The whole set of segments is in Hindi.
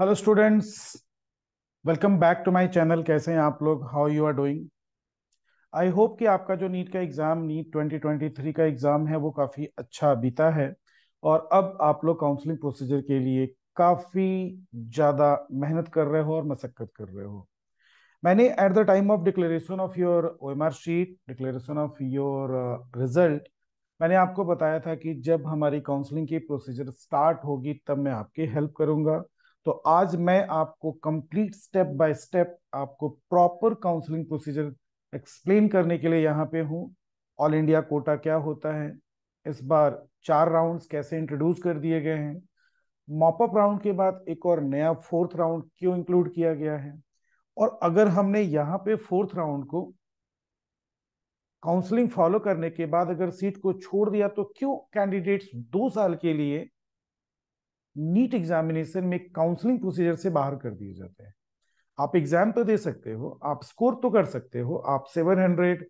Hello students welcome back to my channel कैसे हैं आप लोग how you are doing I hope कि आपका जो नीट का एग्ज़ाम नीट 2023 का एग्ज़ाम है वो काफ़ी अच्छा बीता है और अब आप लोग काउंसलिंग प्रोसीजर के लिए काफ़ी ज़्यादा मेहनत कर रहे हो और मशक्क़त कर रहे हो मैंने at the time of declaration of your O M R sheet declaration of your result मैंने आपको बताया था कि जब हमारी काउंसलिंग की प्रोसीजर स्टार्ट होगी तब मैं आपकी हेल्प करूंगा तो आज मैं आपको कंप्लीट स्टेप बाय स्टेप आपको प्रॉपर काउंसलिंग प्रोसीजर एक्सप्लेन करने के लिए यहाँ पे हूँ ऑल इंडिया कोटा क्या होता है इस बार चार राउंड्स कैसे इंट्रोड्यूस कर दिए गए हैं मॉपअप राउंड के बाद एक और नया फोर्थ राउंड क्यों इंक्लूड किया गया है और अगर हमने यहाँ पे फोर्थ राउंड को काउंसलिंग फॉलो करने के बाद अगर सीट को छोड़ दिया तो क्यों कैंडिडेट्स दो साल के लिए नीट एग्जामिनेशन में काउंसलिंग प्रोसीजर से बाहर कर दिए जाते हैं आप एग्जाम तो दे सकते हो आप स्कोर तो कर सकते हो आप seven hundred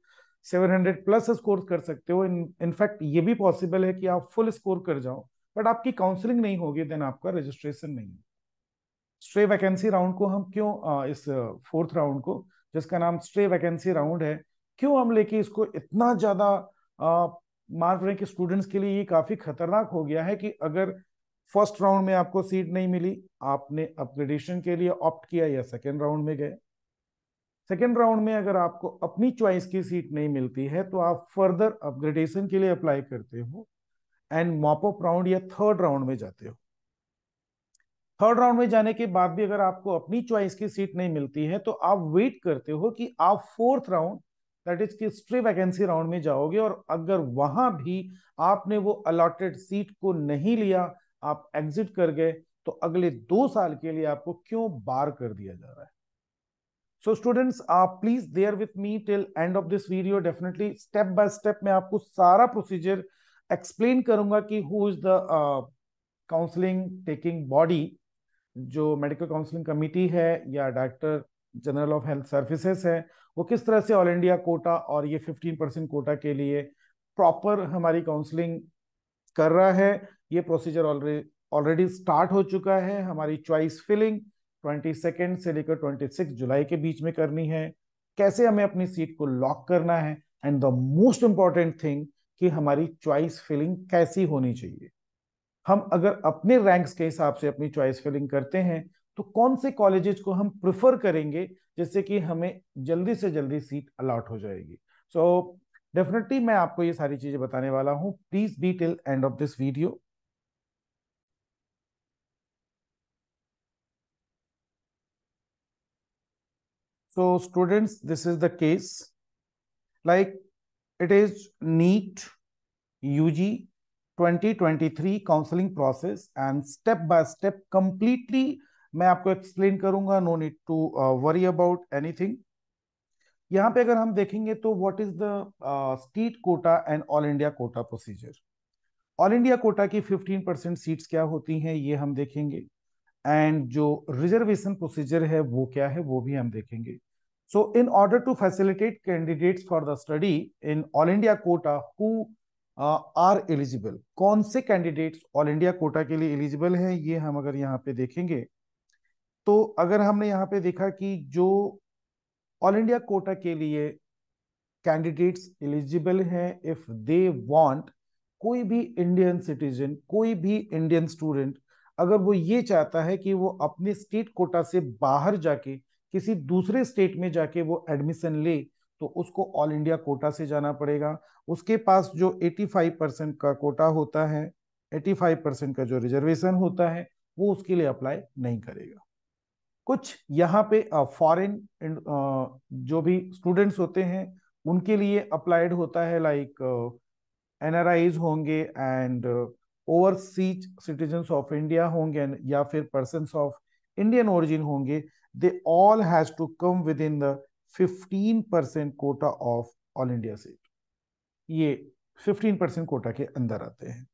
seven hundred plus score कर सकते हो इनफैक्ट ये भी पॉसिबल है कि आप फुल स्कोर कर जाओ बट आपकी काउंसलिंग नहीं होगी देन आपका रजिस्ट्रेशन नहीं है स्ट्रे वैकेंसी राउंड को हम क्यों इस फोर्थ राउंड को जिसका नाम स्ट्रे वैकेंसी राउंड है क्यों हम लेके इसको इतना ज्यादा मार्क रहे कि स्टूडेंट्स के लिए ये काफी खतरनाक हो गया है कि अगर फर्स्ट राउंड में आपको सीट नहीं मिली आपने अपग्रेडेशन के लिए ऑप्ट किया या सेकेंड राउंड में गए सेकेंड राउंड में अगर आपको अपनी चॉइस की सीट नहीं मिलती है तो आप फर्दर अपग्रेडेशन के लिए अप्लाई करते हो एंड मॉपअप राउंड या थर्ड राउंड में जाते हो थर्ड राउंड में जाने के बाद भी अगर आपको अपनी चॉइस की सीट नहीं मिलती है तो आप वेट करते हो कि आप फोर्थ राउंड दैट इज की स्ट्री वैकेंसी राउंड में जाओगे और अगर वहां भी आपने वो अलॉटेड सीट को नहीं लिया आप एग्जिट कर गए तो अगले दो साल के लिए आपको क्यों बार कर दिया जा रहा है सो स्टूडेंट्स आप please there with me till end of this video definitely step by step मैं आपको सारा प्रोसीजर एक्सप्लेन करूंगा कि who is the counselling taking body जो मेडिकल काउंसलिंग कमिटी है या director general of health services है वो किस तरह से ऑल इंडिया कोटा और ये 15 परसेंट कोटा के लिए प्रॉपर हमारी काउंसलिंग कर रहा है ये प्रोसीजर ऑलरेडी ऑलरेडी स्टार्ट हो चुका है हमारी च्वाइस फिलिंग ट्वेंटी सेकेंड से लेकर ट्वेंटी सिक्स जुलाई के बीच में करनी है कैसे हमें अपनी सीट को लॉक करना है and the most important thing कि हमारी च्वाइस फिलिंग कैसी होनी चाहिए हम अगर अपने रैंक्स के हिसाब से अपनी च्वाइस फिलिंग करते हैं तो कौन से कॉलेजेस को हम प्रिफर करेंगे जिससे कि हमें जल्दी से जल्दी सीट अलॉट हो जाएगी सो so, डेफिनेटली मैं आपको ये सारी चीज़ें बताने वाला हूँ please be till end of this video So students, this is the case. Like it is neat UG 2023 counselling process and step by step completely मैं आपको एक्सप्लेन करूंगा no need to worry about anything यहाँ पे अगर हम देखेंगे तो what is the state quota and all India quota procedure all India quota की 15 परसेंट सीट्स क्या होती हैं ये हम देखेंगे एंड जो रिजर्वेशन प्रोसीजर है वो क्या है वो भी हम देखेंगे So in order to facilitate candidates for the study in All India quota who uh, are eligible, kaun se candidates All India quota ke liye eligible hain ye hum agar yahan pe dekhenge to agar humne yahan pe dekha ki jo All India quota ke liye candidates eligible hain if they want कोई भी इंडियन सिटीजन कोई भी इंडियन स्टूडेंट अगर वो ये चाहता है कि वो अपने स्टेट कोटा से बाहर जाके किसी दूसरे स्टेट में जाके वो एडमिशन ले तो उसको ऑल इंडिया कोटा से जाना पड़ेगा उसके पास जो 85 परसेंट का कोटा होता है 85 परसेंट का जो रिजर्वेशन होता है वो उसके लिए अप्लाई नहीं करेगा कुछ यहाँ पे फॉरेन जो भी स्टूडेंट्स होते हैं उनके लिए अप्लाइड होता है लाइक एनआरआईज होंगे and overseas citizen of India होंगे या फिर पर्सन ऑफ इंडियन ओरिजिन होंगे they all has to come within the 15% quota of all india seat ये 15% quota के अंदर आते हैं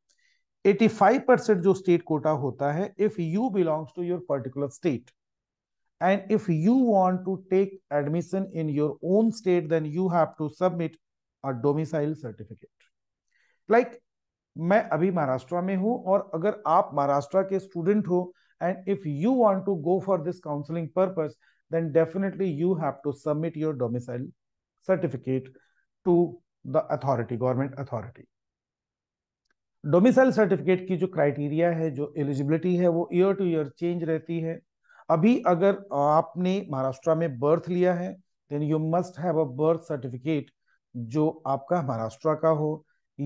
85% जो state quota होता है if you belongs to your particular state and if you want to take admission in your own state then you have to submit a domicile certificate like मैं अभी महाराष्ट्र में हूं और अगर आप महाराष्ट्र के स्टूडेंट हो And if you want to go for this counseling purpose, then definitely you have to submit your domicile certificate to the authority, government authority. Domicile certificate की जो क्राइटेरिया है जो एलिजिबिलिटी है वो ईयर टू ईयर चेंज रहती है अभी अगर आपने महाराष्ट्र में बर्थ लिया है then you must have a birth certificate जो आपका महाराष्ट्र का हो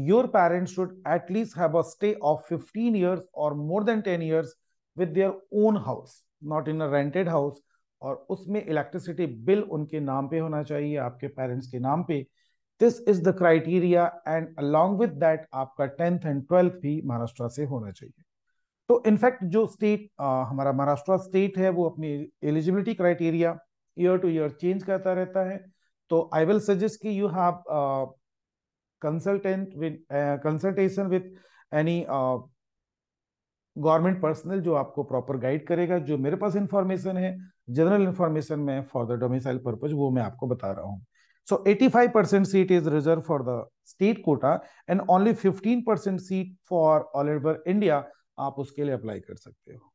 your parents should at least have a stay of 15 years और more than 10 years with their own house not in a rented house और उसमें इलेक्ट्रिसिटी बिल उनके नाम पे होना चाहिए आपके पेरेंट्स के नाम पे this is the criteria and along with that आपका टेंथ एंड ट्वेल्थ भी महाराष्ट्र से होना चाहिए तो इनफैक्ट जो स्टेट हमारा महाराष्ट्र स्टेट है वो अपनी eligibility criteria year to year change करता रहता है तो आई विल सजेस्ट कि you have consultant with consultation with any government personal जो आपको प्रॉपर गाइड करेगा जो मेरे पास इंफॉर्मेशन है जनरल इंफॉर्मेशन में फॉर द डोमिसाइल पर्पज वो मैं आपको बता रहा हूँ percent seat is reserve for the state quota and only fifteen percent seat for all over India आप उसके लिए अप्लाई कर सकते हो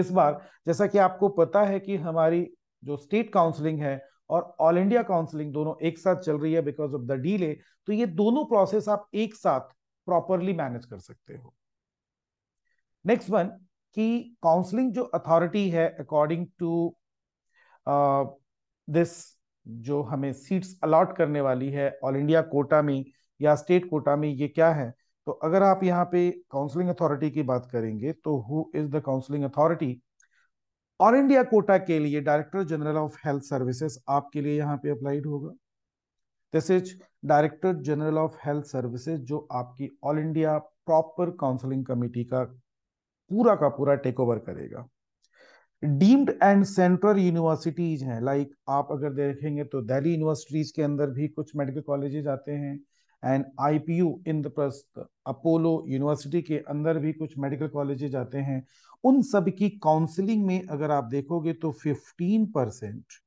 इस बार जैसा कि आपको पता है कि हमारी जो स्टेट काउंसलिंग है और ऑल इंडिया काउंसलिंग दोनों एक साथ चल रही है बिकॉज ऑफ द डीले तो ये दोनों प्रोसेस आप एक साथ प्रॉपरली मैनेज कर सकते हो नेक्स्ट वन कि काउंसलिंग जो अथॉरिटी है अकॉर्डिंग टू दिस जो हमें सीट्स अलॉट करने वाली है ऑल इंडिया कोटा में या स्टेट कोटा में ये क्या है तो अगर आप यहाँ पे काउंसलिंग अथॉरिटी की बात करेंगे तो who is the counselling authority all India quota के लिए director general of health services आपके लिए यहाँ पे अप्लाइड होगा this is director general of health services जो आपकी all India proper counselling committee का पूरा का पूरा टेक ओवर करेगा डीम्ड एंड सेंट्रल यूनिवर्सिटीज हैं लाइक आप अगर देखेंगे तो दिल्ली यूनिवर्सिटीज के अंदर भी कुछ मेडिकल कॉलेजेस आते हैं एंड आई पी यू इन दस्त अपोलो यूनिवर्सिटी के अंदर भी कुछ मेडिकल कॉलेजेज आते हैं उन सब की काउंसिलिंग में अगर आप देखोगे तो fifteen percent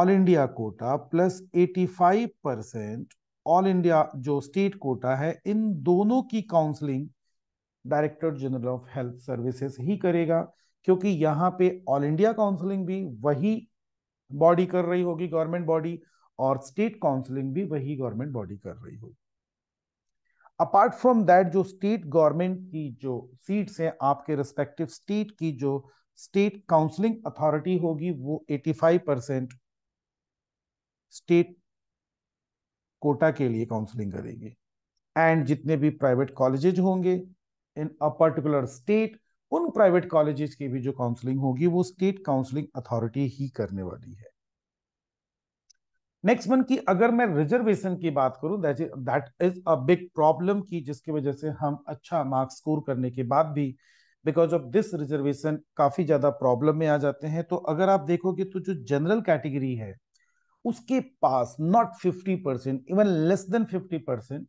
all India quota plus five percent all India जो स्टेट कोटा है इन दोनों की counselling director general of health services ही करेगा क्योंकि यहाँ पे ऑल इंडिया काउंसलिंग भी वही बॉडी कर रही होगी गवर्नमेंट बॉडी और स्टेट काउंसलिंग भी वही गवर्नमेंट बॉडी कर रही होगी अपार्ट फ्रॉम दैट जो स्टेट गवर्नमेंट की जो सीट्स हैं आपके रिस्पेक्टिव स्टेट की जो स्टेट काउंसलिंग अथॉरिटी होगी वो 85 परसेंट स्टेट कोटा के लिए काउंसलिंग करेगी एंड जितने भी प्राइवेट कॉलेजेज होंगे इन अ पर्टिकुलर स्टेट उन प्राइवेट कॉलेजेस की भी जो काउंसलिंग होगी वो स्टेट काउंसलिंग अथॉरिटी ही करने वाली है नेक्स्ट वन की अगर मैं रिजर्वेशन की बात करूं that is a big problem की जिसकी वजह से हम अच्छा मार्क्स स्कोर करने के बाद भी बिकॉज ऑफ दिस रिजर्वेशन काफी ज्यादा प्रॉब्लम में आ जाते हैं तो अगर आप देखोगे तो जो जनरल कैटेगरी है उसके पास not 50 percent even less than 50 percent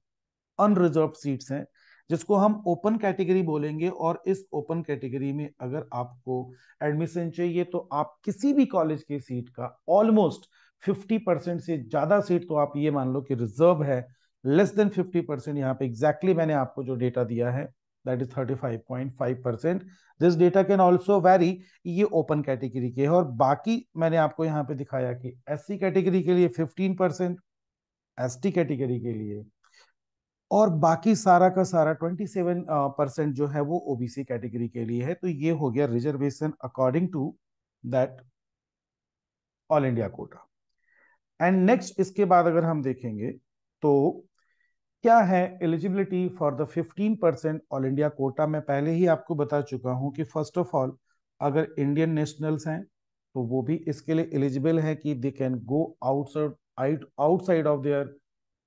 unreserve seats हैं जिसको हम ओपन कैटेगरी बोलेंगे और इस ओपन कैटेगरी में अगर आपको एडमिशन चाहिए तो आप किसी भी कॉलेज की सीट का ऑलमोस्ट 50 परसेंट से ज्यादा सीट तो आप ये मान लो कि रिजर्व है लेस देन 50 परसेंट यहाँ पे एग्जैक्टली exactly मैंने आपको जो डेटा दिया है that is 35.5 percent this data can also very ये ओपन कैटेगरी के है और बाकी मैंने आपको यहाँ पे दिखाया कि एस कैटेगरी के लिए फिफ्टीन परसेंट एस कैटेगरी के लिए और बाकी सारा का सारा 27 परसेंट जो है वो ओबीसी कैटेगरी के लिए है तो ये हो गया reservation according to that all India quota and next इसके बाद अगर हम देखेंगे तो क्या है eligibility for the 15 percent all India quota मैं पहले ही आपको बता चुका हूं कि फर्स्ट ऑफ ऑल अगर इंडियन नेशनल्स हैं तो वो भी इसके लिए एलिजिबल है कि they can go outside outside of their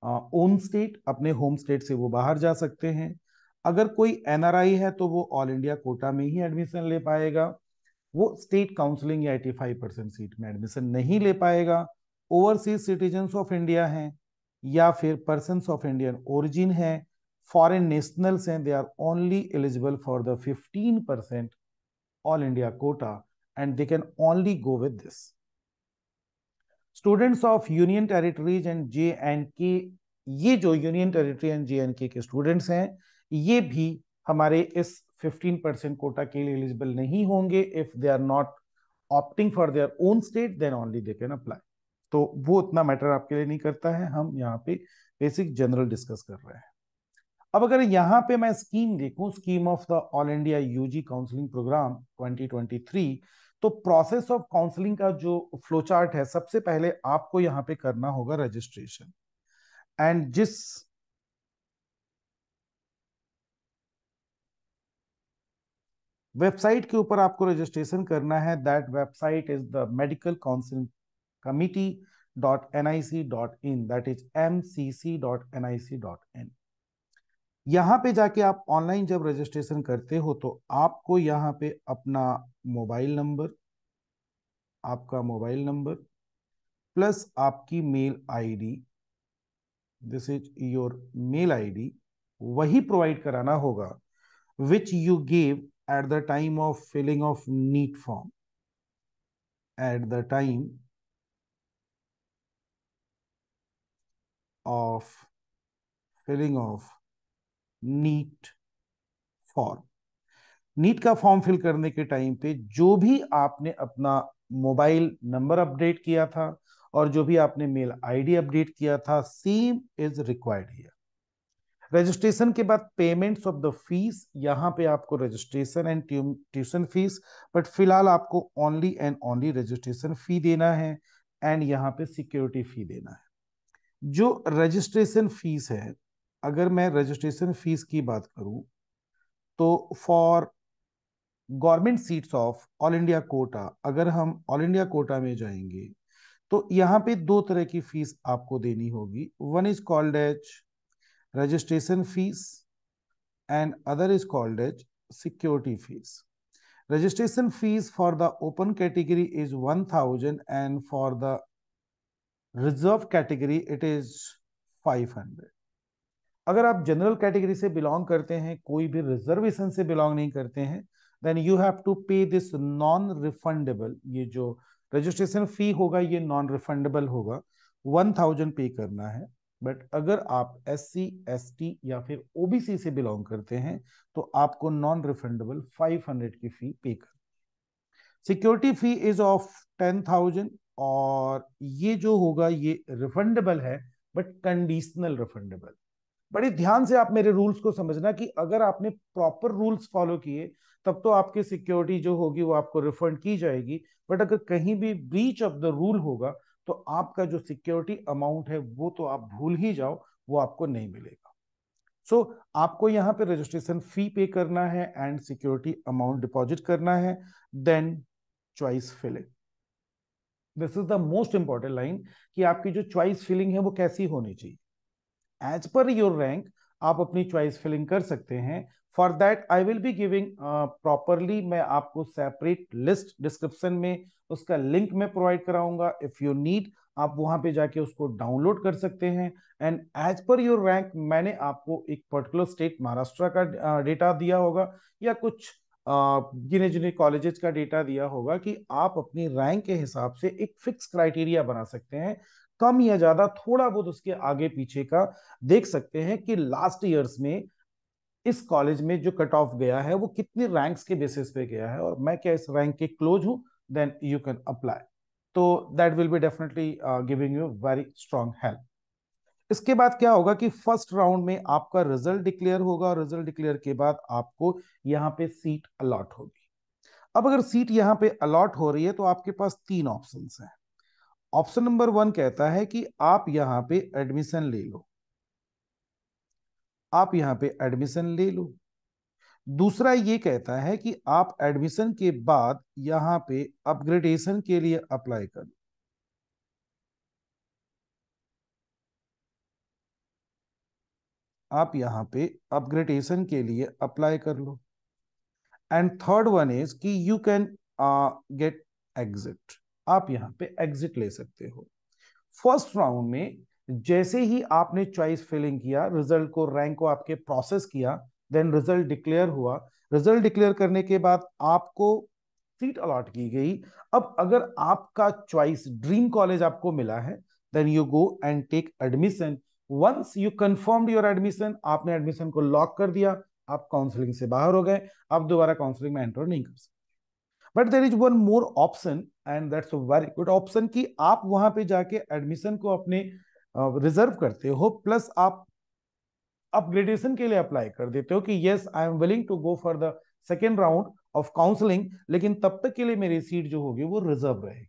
own state अपने होम स्टेट से वो बाहर जा सकते हैं अगर कोई एनआरआई है तो वो ऑल इंडिया कोटा में ही एडमिशन ले पाएगा वो स्टेट काउंसिलिंग या एटी फाइव परसेंट सीट में एडमिशन नहीं ले पाएगा ओवरसीज सिटीजन ऑफ इंडिया हैं या फिर पर्सन ऑफ इंडियन ओरिजिन हैं फॉरेन नेशनल्स हैं they are only eligible for the fifteen percent all India quota and they can only go with this students of union territories and J and K ये जो union territory and J and K K students हैं ये भी हमारे इस 15 परसेंट कोटा के लिए एलिजिबल नहीं होंगे if they are not opting for their own state then only they can apply तो वो उतना मैटर आपके लिए नहीं करता है हम यहाँ पे बेसिक जनरल डिस्कस कर रहे हैं अब अगर यहाँ पे मैं स्कीम देखू scheme of the all India UG counselling program twenty तो प्रोसेस ऑफ काउंसलिंग का जो फ्लो चार्ट है सबसे पहले आपको यहां पे करना होगा रजिस्ट्रेशन एंड जिस वेबसाइट के ऊपर आपको रजिस्ट्रेशन करना है that website is the medical counselling committee dot N I C dot in that is M C C dot N I C dot in यहाँ पे जाके आप ऑनलाइन जब रजिस्ट्रेशन करते हो तो आपको यहाँ पे अपना मोबाइल नंबर आपका मोबाइल नंबर प्लस आपकी mail ID this is your mail ID वही प्रोवाइड कराना होगा which you gave at the time of filling of NEET form at the time of filling of NEET form NEET का फॉर्म फिल करने के टाइम पे जो भी आपने अपना मोबाइल नंबर अपडेट किया था और जो भी आपने मेल आईडी अपडेट किया था same is required here registration के बाद पेमेंट्स ऑफ द फीस यहाँ पे आपको registration and tuition fees but फिलहाल आपको only and only registration fee देना है एंड यहाँ पे सिक्योरिटी फी देना है जो रजिस्ट्रेशन फीस है अगर मैं रजिस्ट्रेशन फीस की बात करूं तो for government seats of all India quota अगर हम ऑल इंडिया कोटा में जाएंगे तो यहाँ पे दो तरह की फीस आपको देनी होगी one is called as registration fees and other is called as security fees registration fees for the open category is one thousand and for the reserve category it is five hundred अगर आप जनरल कैटेगरी से बिलोंग करते हैं कोई भी रिजर्वेशन से बिलोंग नहीं करते हैं then you have to pay this non refundable ये जो रजिस्ट्रेशन फी होगा ये नॉन रिफंडेबल होगा वन थाउजेंड पे करना है बट अगर आप एस सी एस टी या फिर ओबीसी से बिलोंग करते हैं तो आपको नॉन रिफंडेबल फाइव हंड्रेड की फी पे करनी security fee is of ten thousand और ये जो होगा ये रिफंडेबल है बट कंडीशनल रिफंडेबल बड़े ध्यान से आप मेरे रूल्स को समझना कि अगर आपने प्रॉपर रूल्स फॉलो किए तब तो आपकी सिक्योरिटी जो होगी वो आपको रिफंड की जाएगी बट अगर कहीं भी ब्रीच ऑफ द रूल होगा तो आपका जो सिक्योरिटी अमाउंट है वो तो आप भूल ही जाओ वो आपको नहीं मिलेगा सो so, आपको यहाँ पे रजिस्ट्रेशन फी पे करना है एंड सिक्योरिटी अमाउंट डिपॉजिट करना है then choice filling this is the most important line कि आपकी जो चॉइस फिलिंग है वो कैसी होनी चाहिए एज पर योर रैंक आप अपनी चॉइस फिलिंग कर सकते हैं for that I will be giving properly मैं आपको सेपरेट लिस्ट डिस्क्रिप्शन में उसका लिंक मैं प्रोवाइड कराऊंगा इफ़ यू नीड आप वहां पे जाके उसको डाउनलोड कर सकते हैं and as per your rank मैंने आपको एक पर्टिकुलर स्टेट महाराष्ट्र का डेटा uh, दिया होगा या कुछ गिने जिने कॉलेजेस का डेटा दिया होगा कि आप अपनी रैंक के हिसाब से एक फिक्स क्राइटेरिया बना सकते हैं कम या ज्यादा थोड़ा बहुत उसके आगे पीछे का देख सकते हैं कि लास्ट ईयर्स में इस कॉलेज में जो कट ऑफ गया है वो कितने रैंक्स के बेसिस पे गया है और मैं क्या इस रैंक के क्लोज हूँ देन यू कैन अप्लाई तो that will be definitely giving you very strong help इसके बाद क्या होगा कि फर्स्ट राउंड में आपका रिजल्ट डिक्लेयर होगा और रिजल्ट डिक्लेयर के बाद आपको यहाँ पे सीट अलॉट होगी अब अगर सीट यहाँ पे अलॉट हो रही है तो आपके पास तीन ऑप्शन हैं ऑप्शन नंबर वन कहता है कि आप यहां पे एडमिशन ले लो आप यहां पे एडमिशन ले लो दूसरा ये कहता है कि आप एडमिशन के बाद यहां पे अपग्रेडेशन के लिए अप्लाई कर लो आप यहां पे अपग्रेडेशन के लिए अप्लाई कर लो एंड थर्ड वन इज कि यू कैन गेट एग्जिट आप यहाँ पे एग्जिट ले सकते हो फर्स्ट राउंड में जैसे ही आपने चॉइस फिलिंग किया रिजल्ट को रैंक को आपके प्रोसेस किया देन रिजल्ट डिक्लेयर हुआ रिजल्ट डिक्लेयर करने के बाद आपको सीट अलॉट की गई अब अगर आपका चॉइस ड्रीम कॉलेज आपको मिला है then you go and take admission once you confirm your admission आपने एडमिशन को लॉक कर दिया आप काउंसलिंग से बाहर हो गए आप दोबारा काउंसलिंग में एंटर नहीं कर सकते but there is one more option and that's very good option कि आप वहां पे जाके एडमिशन को अपने रिजर्व uh, करते हो प्लस आप अपग्रेडेशन के लिए अप्लाई कर देते हो कि yes I am willing to go for the second round of counselling लेकिन तब तक के लिए मेरी सीट जो होगी वो रिजर्व रहेगी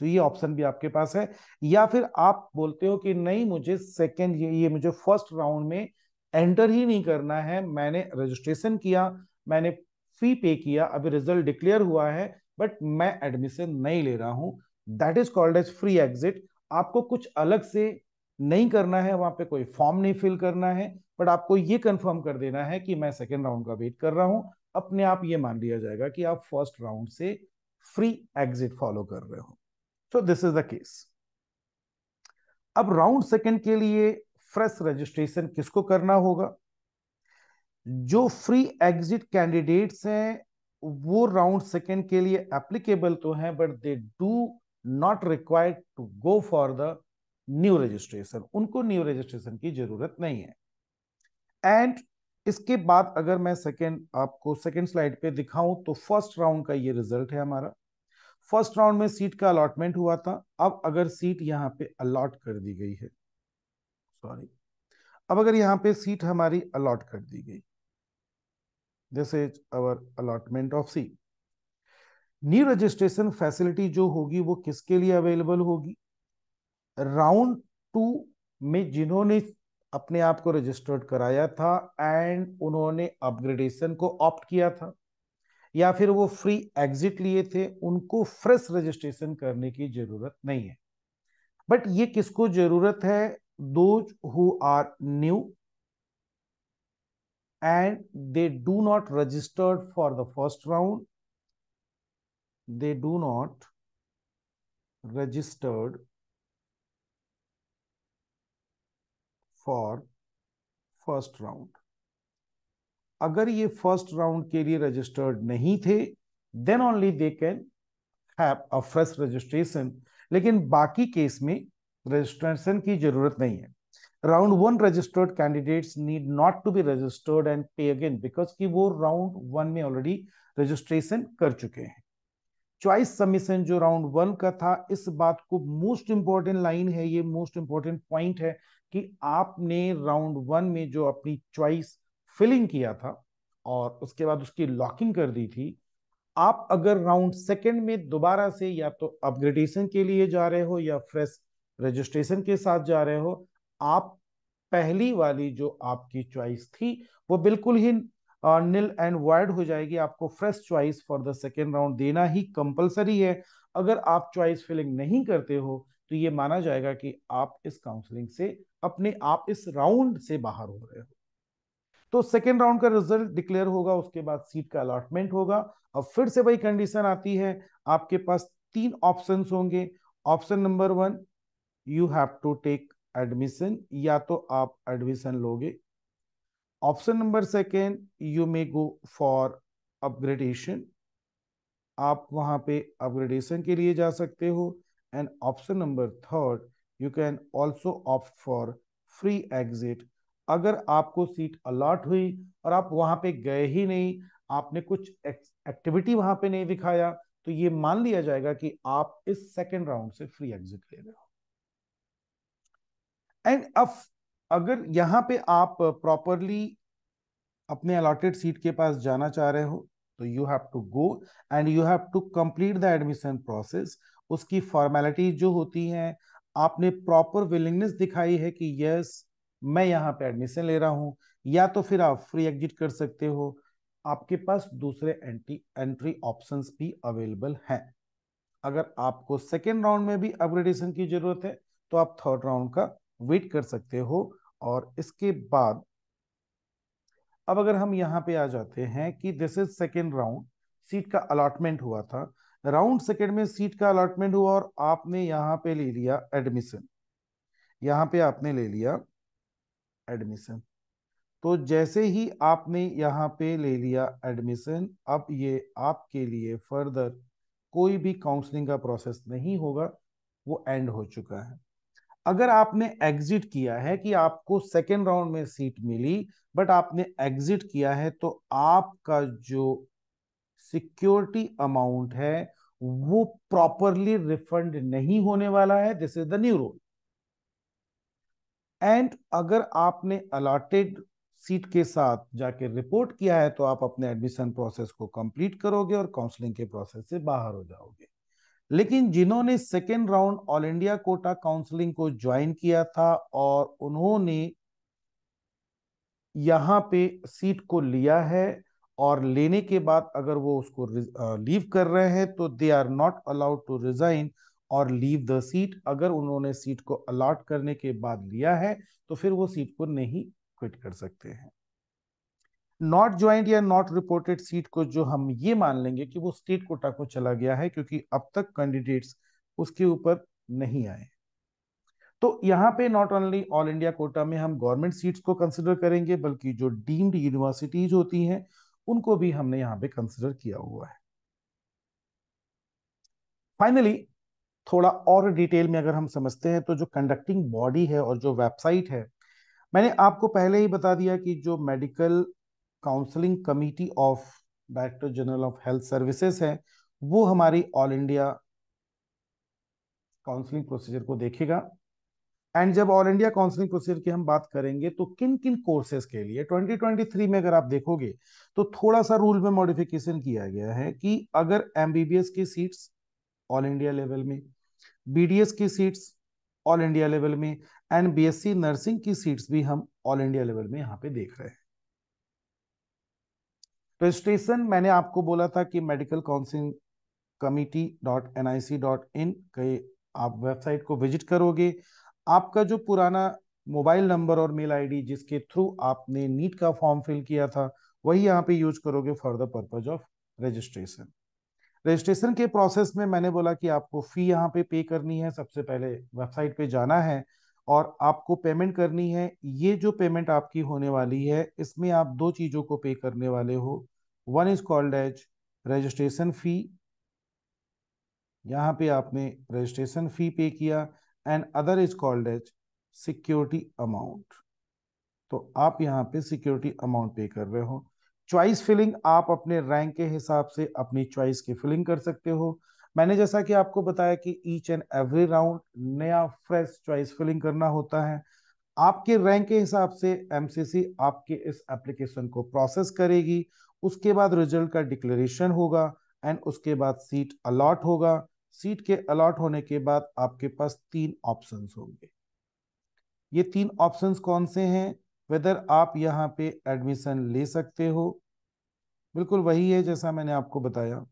तो ये ऑप्शन भी आपके पास है या फिर आप बोलते हो कि नहीं मुझे सेकेंड ये, ये मुझे फर्स्ट राउंड में एंटर ही नहीं करना है मैंने रजिस्ट्रेशन किया मैंने फी पे किया अभी रिजल्ट डिक्लेयर हुआ है बट मैं एडमिशन नहीं ले रहा हूं that is called as free exit आपको कुछ अलग से नहीं करना है वहां पे कोई फॉर्म नहीं फिल करना है बट आपको ये कंफर्म कर देना है कि मैं सेकेंड राउंड का वेट कर रहा हूं अपने आप ये मान लिया जाएगा कि आप फर्स्ट राउंड से फ्री एग्जिट फॉलो कर रहे हो so this is the case अब राउंड सेकेंड के लिए फ्रेश रजिस्ट्रेशन किसको करना होगा जो फ्री एग्जिट कैंडिडेट्स हैं वो राउंड सेकेंड के लिए एप्लीकेबल तो हैं but they do not required to go for the new registration उनको न्यू रजिस्ट्रेशन की जरूरत नहीं है एंड इसके बाद अगर मैं सेकेंड आपको सेकेंड स्लाइड पे दिखाऊं तो फर्स्ट राउंड का ये रिजल्ट है हमारा फर्स्ट राउंड में सीट का अलॉटमेंट हुआ था अब अगर सीट यहाँ पे अलॉट कर दी गई है सॉरी अब अगर यहाँ पे सीट हमारी अलॉट कर दी गई this is our allotment of see new registration facility जो होगी वो किसके लिए अवेलेबल होगी राउंड टू में जिन्होंने अपने आप को रजिस्टर्ड कराया था एंड उन्होंने अपग्रेडेशन को ऑप्ट किया था या फिर वो फ्री एग्जिट लिए थे उनको फ्रेश रजिस्ट्रेशन करने की जरूरत नहीं है बट ये किसको जरूरत है those who are new and they do not registered for the first round they do not registered for first round अगर ये फर्स्ट राउंड के लिए रजिस्टर्ड नहीं थे then only they can have a fresh registration लेकिन बाकी केस में रजिस्ट्रेशन की जरूरत नहीं है round one registered candidates need not to be registered and pay again because की वो राउंड वन में ऑलरेडी रजिस्ट्रेशन कर चुके हैं चॉइस सबमिशन जो राउंड वन का था इस बात को मोस्ट इंपॉर्टेंट लाइन है ये मोस्ट इंपॉर्टेंट पॉइंट है कि आपने राउंड वन में जो अपनी चॉइस फिलिंग किया था और उसके बाद उसकी लॉकिंग कर दी थी आप अगर राउंड सेकेंड में दोबारा से या तो अपग्रेडेशन के लिए जा रहे हो या फ्रेश रजिस्ट्रेशन के साथ जा रहे हो आप पहली वाली जो आपकी चॉइस थी वो बिल्कुल ही निल एंड वाइड हो जाएगी आपको fresh choice for the second round देना ही कंपलसरी है अगर आप चॉइस फिलिंग नहीं करते हो तो ये माना जाएगा कि आप इस काउंसलिंग से अपने आप इस राउंड से बाहर हो रहे हो तो सेकेंड राउंड का रिजल्ट डिक्लेयर होगा उसके बाद सीट का अलॉटमेंट होगा अब फिर से वही कंडीशन आती है आपके पास तीन ऑप्शंस होंगे option number one you have to take admission या तो आप एडमिशन लोगे option number second you may go for upgradation आप वहां पे अपग्रेडेशन के लिए जा सकते हो and option number third you can also opt for free exit अगर आपको सीट अलॉट हुई और आप वहां पे गए ही नहीं आपने कुछ एक्टिविटी वहां पे नहीं दिखाया तो ये मान लिया जाएगा कि आप इस सेकेंड राउंड से फ्री एग्जिट ले रहे हो एंड अफ अगर यहाँ पे आप प्रॉपरली अपने अलॉटेड सीट के पास जाना चाह रहे हो तो you have to go and you have to complete the admission process उसकी फॉर्मेलिटीज जो होती है आपने प्रॉपर विलिंगनेस दिखाई है कि यस मैं यहाँ पे एडमिशन ले रहा हूँ या तो फिर आप फ्री एग्जिट कर सकते हो आपके पास दूसरे एंट्री एंट्री ऑप्शंस भी अवेलेबल हैं अगर आपको सेकेंड राउंड में भी अपग्रेडेशन की जरूरत है तो आप थर्ड राउंड का वेट कर सकते हो और इसके बाद अब अगर हम यहाँ पे आ जाते हैं कि this is second round seat का अलॉटमेंट हुआ था राउंड सेकेंड में सीट का अलॉटमेंट हुआ और आपने यहाँ पे ले लिया एडमिशन यहाँ पे आपने ले लिया एडमिशन तो जैसे ही आपने यहाँ पे ले लिया एडमिशन अब ये आपके लिए फर्दर कोई भी काउंसलिंग का प्रोसेस नहीं होगा वो एंड हो चुका है अगर आपने एग्जिट किया है कि आपको सेकेंड राउंड में सीट मिली बट आपने एग्जिट किया है तो आपका जो सिक्योरिटी अमाउंट है वो प्रॉपरली रिफंड नहीं होने वाला है this is the new rule and अगर आपने अलॉटेड सीट के साथ जाके रिपोर्ट किया है तो आप अपने एडमिशन प्रोसेस को कंप्लीट करोगे और काउंसलिंग के प्रोसेस से बाहर हो जाओगे लेकिन जिन्होंने second round all India quota counselling को ज्वाइन किया था और उन्होंने यहाँ पे सीट को लिया है और लेने के बाद अगर वो उसको लीव कर रहे हैं तो they are not allowed to resign और लीव द सीट अगर उन्होंने सीट को अलाट करने के बाद लिया है तो फिर वो सीट को नहीं क्विट कर सकते हैं नॉट ज्वाइंट या नॉट रिपोर्टेड सीट को जो हम ये मान लेंगे कि वो स्टेट कोटा को चला गया है क्योंकि अब तक कैंडिडेट्स उसके ऊपर नहीं आए तो यहाँ पे not only all India quota में हम गवर्नमेंट सीट्स को कंसिडर करेंगे बल्कि जो डीम्ड यूनिवर्सिटीज होती हैं उनको भी हमने यहाँ पे कंसिडर किया हुआ है फाइनली थोड़ा और डिटेल में अगर हम समझते हैं तो जो कंडक्टिंग बॉडी है और जो वेबसाइट है मैंने आपको पहले ही बता दिया कि जो medical counselling committee of director general of health services है वो हमारी ऑल इंडिया काउंसलिंग प्रोसीजर को देखेगा एंड जब ऑल इंडिया काउंसलिंग प्रोसीजर की हम बात करेंगे तो किन किन कोर्सेज के लिए 2023 में अगर आप देखोगे तो थोड़ा सा रूल में मॉडिफिकेशन किया गया है कि अगर एमबीबीएस की सीट्स ऑल इंडिया लेवल में बीडीएस की सीट्स ऑल इंडिया लेवल में एंड बीएससी नर्सिंग की सीट्स भी हम ऑल इंडिया लेवल में यहाँ पे देख रहे हैं रजिस्ट्रेशन मैंने आपको बोला था कि medical council committee dot N I C dot in के आप वेबसाइट को विजिट करोगे आपका जो पुराना मोबाइल नंबर और मेल आईडी जिसके थ्रू आपने नीट का फॉर्म फिल किया था वही यहाँ पे यूज करोगे for the purpose of registration registration के प्रोसेस में मैंने बोला कि आपको फी यहाँ पे पे करनी है सबसे पहले वेबसाइट पे जाना है और आपको पेमेंट करनी है ये जो पेमेंट आपकी होने वाली है इसमें आप दो चीज़ों को पे करने वाले हो one is called as registration fee यहां पे आपने रजिस्ट्रेशन फी पे किया and other is called as security amount तो आप यहां पे सिक्योरिटी अमाउंट पे कर रहे हो चॉइस फिलिंग आप अपने रैंक के हिसाब से अपनी चॉइस की फिलिंग कर सकते हो मैंने जैसा कि आपको बताया कि ईच एंड एवरी राउंड नया फ्रेश चॉइस फिलिंग करना होता है आपके रैंक के हिसाब से एमसीसी आपके इस एप्लीकेशन को प्रोसेस करेगी उसके बाद रिजल्ट का डिक्लेरेशन होगा एंड उसके बाद सीट अलॉट होगा सीट के अलॉट होने के बाद आपके पास तीन ऑप्शंस होंगे ये तीन ऑप्शंस कौन से हैं वेदर आप यहाँ पे एडमिशन ले सकते हो बिल्कुल वही है जैसा मैंने आपको बताया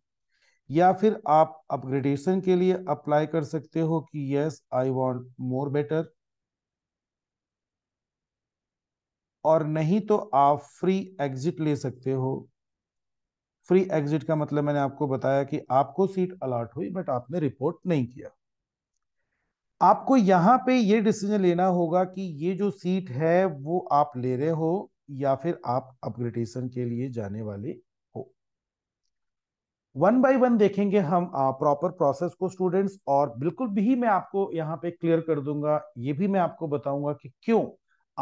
या फिर आप अपग्रेडेशन के लिए अप्लाई कर सकते हो कि yes I want more better और नहीं तो आप फ्री एग्जिट ले सकते हो फ्री एग्जिट का मतलब मैंने आपको बताया कि आपको सीट अलॉट हुई बट आपने रिपोर्ट नहीं किया आपको यहां पे ये डिसीजन लेना होगा कि ये जो सीट है वो आप ले रहे हो या फिर आप अपग्रेडेशन के लिए जाने वाले हो वन बाय वन देखेंगे हम प्रॉपर प्रोसेस को स्टूडेंट्स और बिल्कुल भी मैं आपको यहाँ पे क्लियर कर दूंगा ये भी मैं आपको बताऊंगा कि क्यों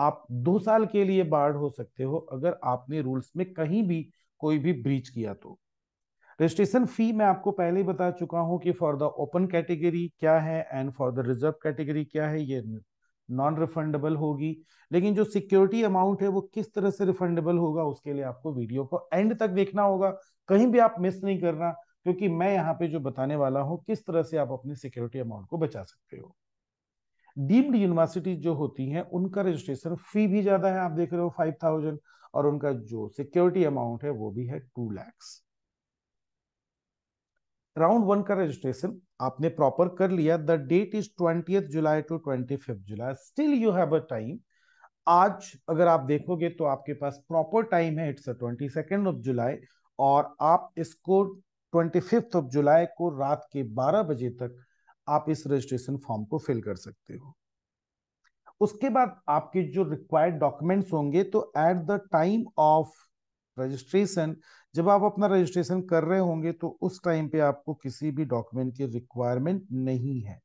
आप दो साल के लिए बाढ़ हो सकते हो अगर आपने रूल्स में कहीं भी कोई भी ब्रीच किया तो रजिस्ट्रेशन फी मैं आपको पहले ही बता चुका हूं कि फॉर द ओपन कैटेगरी क्या है and for the reserve category क्या है ये नॉन रिफंडेबल होगी लेकिन जो सिक्योरिटी अमाउंट है वो किस तरह से रिफंडेबल होगा उसके लिए आपको वीडियो को एंड तक देखना होगा कहीं भी आप मिस नहीं करना क्योंकि मैं यहाँ पे जो बताने वाला हूँ किस तरह से आप अपनी सिक्योरिटी अमाउंट को बचा सकते हो डीम्ड यूनिवर्सिटी जो होती हैं उनका रजिस्ट्रेशन फी भी ज्यादा है आप देख रहे हो फाइव थाउजेंड और उनका जो सिक्योरिटी अमाउंट है वो भी है टू लैक्स राउंड वन का रजिस्ट्रेशन आपने प्रॉपर कर लिया the date is twenty July to twenty fifth July still you have a time आज अगर आप देखोगे तो आपके पास प्रॉपर टाइम है it's twenty second of July और आप इसको ट्वेंटी फिफ्थ ऑफ जुलाई को रात के बारह बजे तक आप इस रजिस्ट्रेशन फॉर्म को फिल कर सकते हो उसके बाद आपके जो रिक्वायर्ड डॉक्यूमेंट्स होंगे तो at the time of registration जब आप अपना रजिस्ट्रेशन कर रहे होंगे तो उस टाइम पे आपको किसी भी डॉक्यूमेंट की रिक्वायरमेंट नहीं है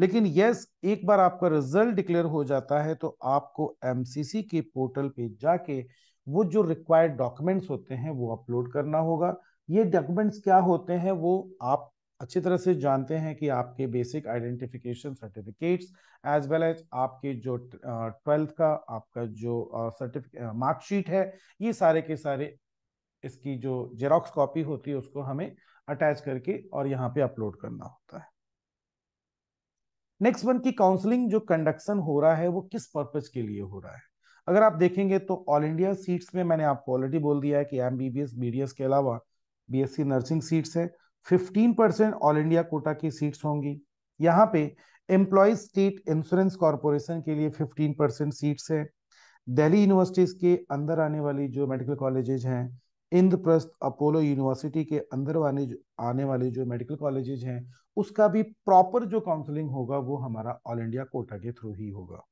लेकिन यस yes, एक बार आपका रिजल्ट डिक्लेयर हो जाता है तो आपको एमसीसी के पोर्टल पे जाके वो जो रिक्वायर्ड डॉक्यूमेंट्स होते हैं वो अपलोड करना होगा ये डॉक्यूमेंट्स क्या होते हैं वो आप अच्छी तरह से जानते हैं कि आपके basic identification certificates as well as आपके जो ट्वेल्थ का आपका जो सर्टिफिकेट मार्कशीट है ये सारे के सारे इसकी जो जेरोक्स कॉपी होती है उसको हमें अटैच करके और यहाँ पे अपलोड करना होता है नेक्स्ट वन की काउंसलिंग जो कंडक्शन हो रहा है वो किस पर्पज के लिए हो रहा है अगर आप देखेंगे तो ऑल इंडिया सीट्स में मैंने आपको ऑलरेडी बोल दिया है कि एम बी बी एस के अलावा B S C nursing seats है fifteen percent all India quota की सीट्स होंगी यहाँ पे एम्प्लॉय स्टेट इंश्योरेंस कॉरपोरेशन के लिए फिफ्टीन परसेंट सीट्स हैं दिल्ली यूनिवर्सिटीज के अंदर आने वाली जो मेडिकल कॉलेजेज हैं इंद्रप्रस्थ अपोलो यूनिवर्सिटी के अंदर आने आने वाले जो मेडिकल कॉलेजेज हैं उसका भी प्रॉपर जो काउंसलिंग होगा वो हमारा ऑल इंडिया कोटा के थ्रू ही होगा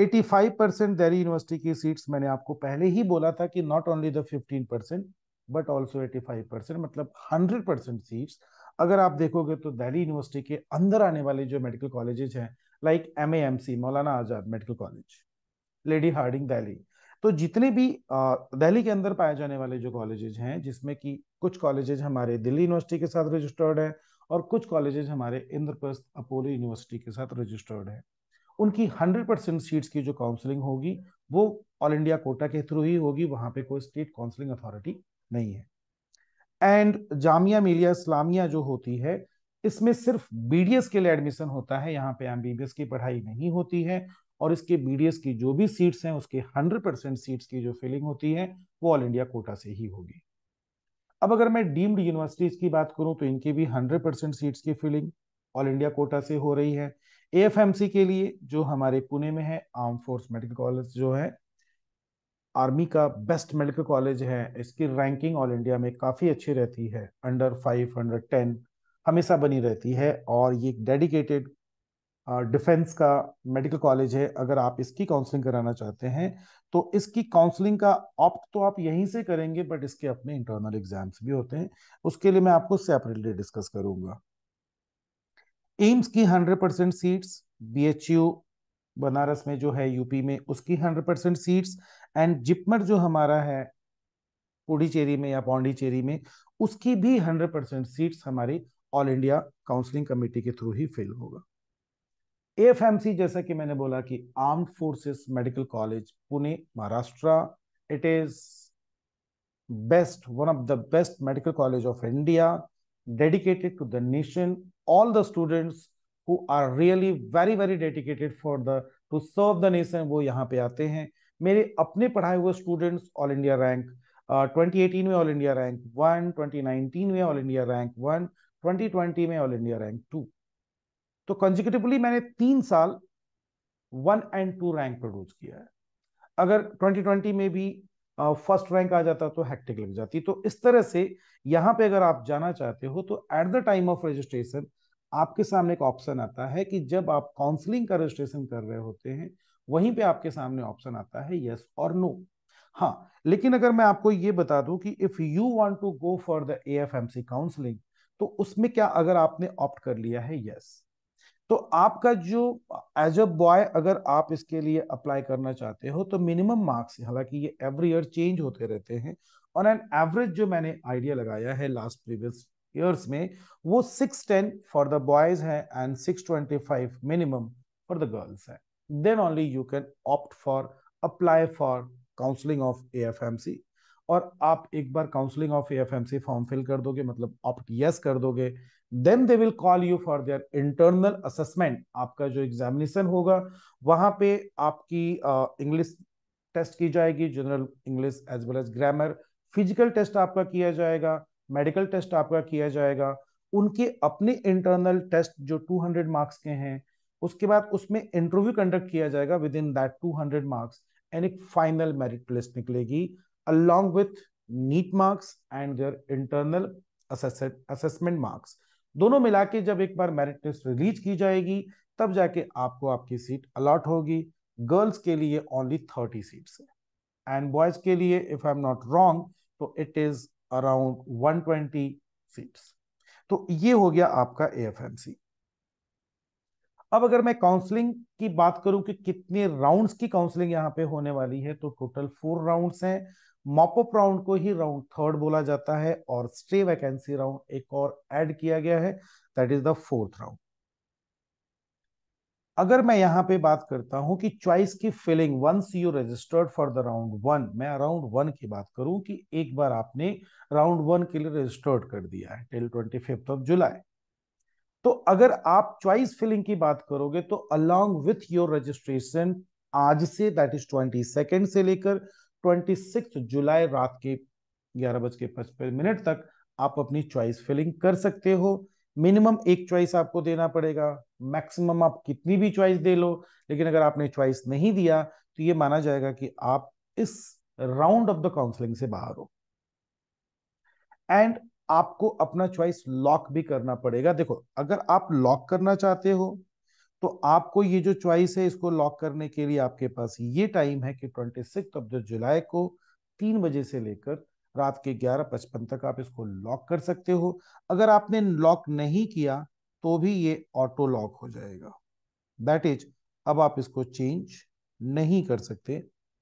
85 परसेंट दिल्ली यूनिवर्सिटी की सीट्स मैंने आपको पहले ही बोला था कि not only the 15 percent but also eighty five percent मतलब हंड्रेड परसेंट सीट अगर आप देखोगे तो दिल्ली यूनिवर्सिटी के अंदर आने वाले जो मेडिकल कॉलेजेस हैं like M A M C Maulana Azad medical college lady Hardinge Delhi तो जितने भी दिल्ली के अंदर पाए जाने वाले जो कॉलेजेज हैं जिसमें कि कुछ कॉलेजेज हमारे दिल्ली यूनिवर्सिटी के साथ रजिस्टर्ड है और कुछ कॉलेजेज हमारे इंद्रप्रस्थ अपोलो यूनिवर्सिटी के साथ रजिस्टर्ड है उनकी 100 परसेंट सीट्स की जो काउंसलिंग होगी वो ऑल इंडिया कोटा के थ्रू ही होगी वहां पे कोई स्टेट काउंसलिंग अथॉरिटी नहीं है एंड जामिया मिलिया इस्लामिया जो होती है इसमें सिर्फ बीडीएस के लिए एडमिशन होता है यहाँ पे एमबीबीएस की पढ़ाई नहीं होती है और इसके बीडीएस की जो भी सीट्स हैं उसके 100 परसेंट सीट्स की जो फिलिंग होती है वो ऑल इंडिया कोटा से ही होगी अब अगर मैं डीम्ड यूनिवर्सिटीज की बात करूं तो इनकी भी 100 परसेंट सीट्स की फिलिंग ऑल इंडिया कोटा से हो रही है एएफएमसी के लिए जो हमारे पुणे में है आर्म फोर्स मेडिकल कॉलेज जो है आर्मी का बेस्ट मेडिकल कॉलेज है इसकी रैंकिंग ऑल इंडिया में काफ़ी अच्छी रहती है अंडर फाइव अंडर टेन हमेशा बनी रहती है और ये डेडिकेटेड डिफेंस का मेडिकल कॉलेज है अगर आप इसकी काउंसलिंग कराना चाहते हैं तो इसकी काउंसलिंग का ऑप्ट तो आप यहीं से करेंगे बट इसके अपने इंटरनल एग्जाम्स भी होते हैं उसके लिए मैं आपको सेपरेटली डिस्कस करूंगा एम्स की 100 percent seats B H U Banaras में जो है यूपी में उसकी hundred percent seats and JIPMER जो हमारा है पुडीचेरी में या पौंडीचेरी में उसकी भी हंड्रेड परसेंट सीट्स हमारी ऑल इंडिया काउंसलिंग कमेटी के थ्रू ही फिल होगा एफ जैसा कि मैंने बोला कि armed forces medical college Pune Maharashtra it is best one of the best medical college of India dedicated to the nation all the students who are really very very dedicated for the to serve the nation वो यहाँ पे आते हैं मेरे अपने पढ़ाए हुए students all India rank twenty eighteen में all India rank one twenty nineteen में all India rank one twenty twenty में ऑल इंडिया रैंक टू तो कंजिक्यूटिवली मैंने तीन साल one and two rank produce किया है अगर 2020 में भी फर्स्ट uh, रैंक आ जाता तो हैक्टिक लग जाती तो इस तरह से यहाँ पे अगर आप जाना चाहते हो तो at the time of registration आपके सामने एक ऑप्शन आता है कि जब आप काउंसलिंग का रजिस्ट्रेशन कर रहे होते हैं वहीं पे आपके सामने ऑप्शन आता है यस और नो हाँ लेकिन अगर मैं आपको ये बता दूं कि if you want to go for the AFMC counselling तो उसमें क्या अगर आपने ऑप्ट कर लिया है यस तो आपका जो एज अ बॉय अगर आप इसके लिए अप्लाई करना चाहते हो तो मिनिमम मार्क्स हालांकि ये एवरी ईयर चेंज होते रहते हैं और एन एवरेज जो मैंने आइडिया लगाया है लास्ट प्रीवियस ईयर्स में वो six ten for the boys है and six twenty five minimum for the girls है then only you can opt for apply for counselling of A F M C और आप एक बार counselling of A F M C form fill कर दोगे मतलब ऑप्ट यस yes कर दोगे then they will call you for their internal assessment आपका जो एग्जामिनेशन होगा वहां पे आपकी इंग्लिश uh, टेस्ट की जाएगी general English as well as grammar physical test आपका किया जाएगा मेडिकल टेस्ट आपका किया जाएगा उनके अपने इंटरनल टेस्ट जो 200 मार्क्स के हैं उसके बाद उसमें इंटरव्यू कंडक्ट किया जाएगा within that 200 marks and एक फाइनल मेरिट लिस्ट निकलेगी along with NEET marks and their internal assessment marks दोनों मिला के जब एक बार मेरिट लिस्ट रिलीज की जाएगी तब जाके आपको आपकी सीट अलॉट होगी गर्ल्स के लिए ओनली थर्टी सीट्स है एंड बॉयज के लिए if I am not wrong तो इट इज अराउंड 120 सीट्स तो ये हो गया आपका एएफएमसी अब अगर मैं काउंसलिंग की बात करूं कि कितने राउंड्स की काउंसलिंग यहां पे होने वाली है तो टोटल फोर राउंड्स हैं मॉपअप राउंड को ही राउंड थर्ड बोला जाता है और स्टे वैकेंसी राउंड एक और ऐड किया गया है that is the fourth round अगर मैं यहां पे बात करता हूं कि चॉइस की filling once you registered for the round one मैं राउंड वन की बात करूं कि एक बार आपने राउंड वन के लिए रजिस्टर्ड कर दिया है till twenty fifth of July तो अगर आप चॉइस फिलिंग की बात करोगे तो अलॉन्ग विथ योर रजिस्ट्रेशन आज say that is twenty second से लेकर ट्वेंटी सिक्स जुलाई रात के ग्यारह बज के पचपन मिनट तक आप अपनी चॉइस फिलिंग कर सकते हो मिनिमम एक चॉइस आपको देना पड़ेगा मैक्सिमम आप कितनी भी चॉइस दे लो लेकिन अगर आपने चॉइस नहीं दिया तो ये माना जाएगा कि आप इस राउंड ऑफ द काउंसलिंग से बाहर हो एंड आपको अपना चॉइस लॉक भी करना पड़ेगा देखो अगर आप लॉक करना चाहते हो तो आपको ये जो चॉइस है इसको लॉक करने के लिए आपके पास ये टाइम है कि twenty six of the July को तीन बजे से लेकर रात के ग्यारह पचपन तक आप इसको लॉक कर सकते हो अगर आपने लॉक नहीं किया तो भी ये ऑटो लॉक हो जाएगा दैट इज अब आप इसको चेंज नहीं कर सकते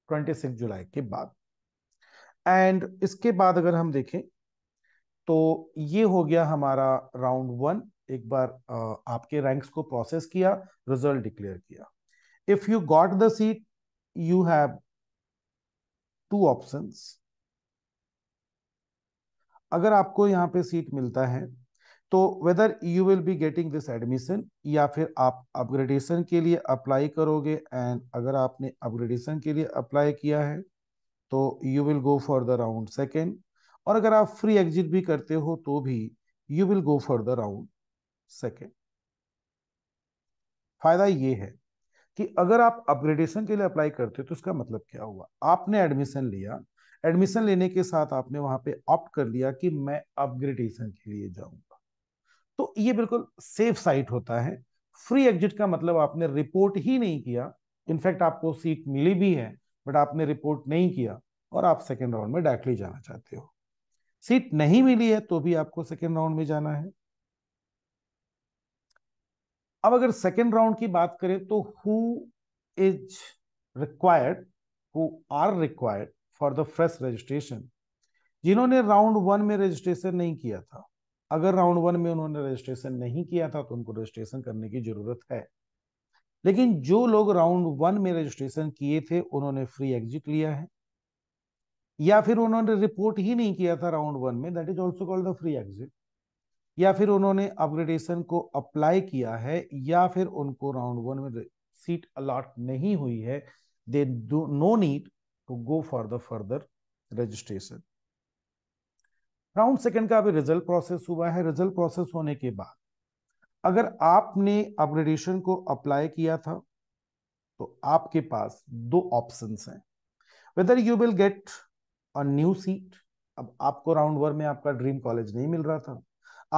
ट्वेंटी सिक्स जुलाई के बाद एंड इसके बाद अगर हम देखें तो ये हो गया हमारा राउंड वन एक बार आपके रैंक्स को प्रोसेस किया रिजल्ट डिक्लेयर किया if you got the seat you have two options अगर आपको यहाँ पे सीट मिलता है तो whether you will be getting this admission या फिर आप अपग्रेडेशन के लिए अप्लाई करोगे एंड अगर आपने अपग्रेडेशन के लिए अप्लाई किया है तो you will go for the round second और अगर आप फ्री एग्जिट भी करते हो तो भी you will go for the round second फायदा ये है कि अगर आप अपग्रेडेशन के लिए अप्लाई करते हो तो उसका मतलब क्या हुआ आपने एडमिशन लिया एडमिशन लेने के साथ आपने वहां पे ऑप्ट कर लिया कि मैं अपग्रेडेशन के लिए जाऊंगा तो ये बिल्कुल सेफ साइट होता है फ्री एग्जिट का मतलब आपने रिपोर्ट ही नहीं किया इनफैक्ट आपको सीट मिली भी है बट आपने रिपोर्ट नहीं किया और आप सेकेंड राउंड में डायरेक्टली जाना चाहते हो सीट नहीं मिली है तो भी आपको सेकेंड राउंड में जाना है अब अगर सेकेंड राउंड की बात करें तो who is required who are required for the fresh registration जिन्होंने राउंड वन में रजिस्ट्रेशन नहीं किया था अगर राउंड वन में उन्होंने रजिस्ट्रेशन नहीं किया था तो उनको रजिस्ट्रेशन करने की जरूरत है लेकिन जो लोग राउंड वन में रजिस्ट्रेशन किए थे उन्होंने फ्री एग्जिट लिया है या फिर उन्होंने रिपोर्ट ही नहीं किया था राउंड वन में that is also called the free exit या फिर उन्होंने अपग्रेडेशन को अप्लाई किया है या फिर उनको राउंड वन में सीट अलॉट नहीं हुई है they no need to go for the further registration. Round second का अभी रिजल्ट प्रोसेस हुआ है रिजल्ट प्रोसेस होने के बाद अगर आपने अपग्रेडेशन को अप्लाई किया था तो आपके पास दो ऑप्शन हैं whether you will get a new seat अब आपको राउंड वन में आपका ड्रीम कॉलेज नहीं मिल रहा था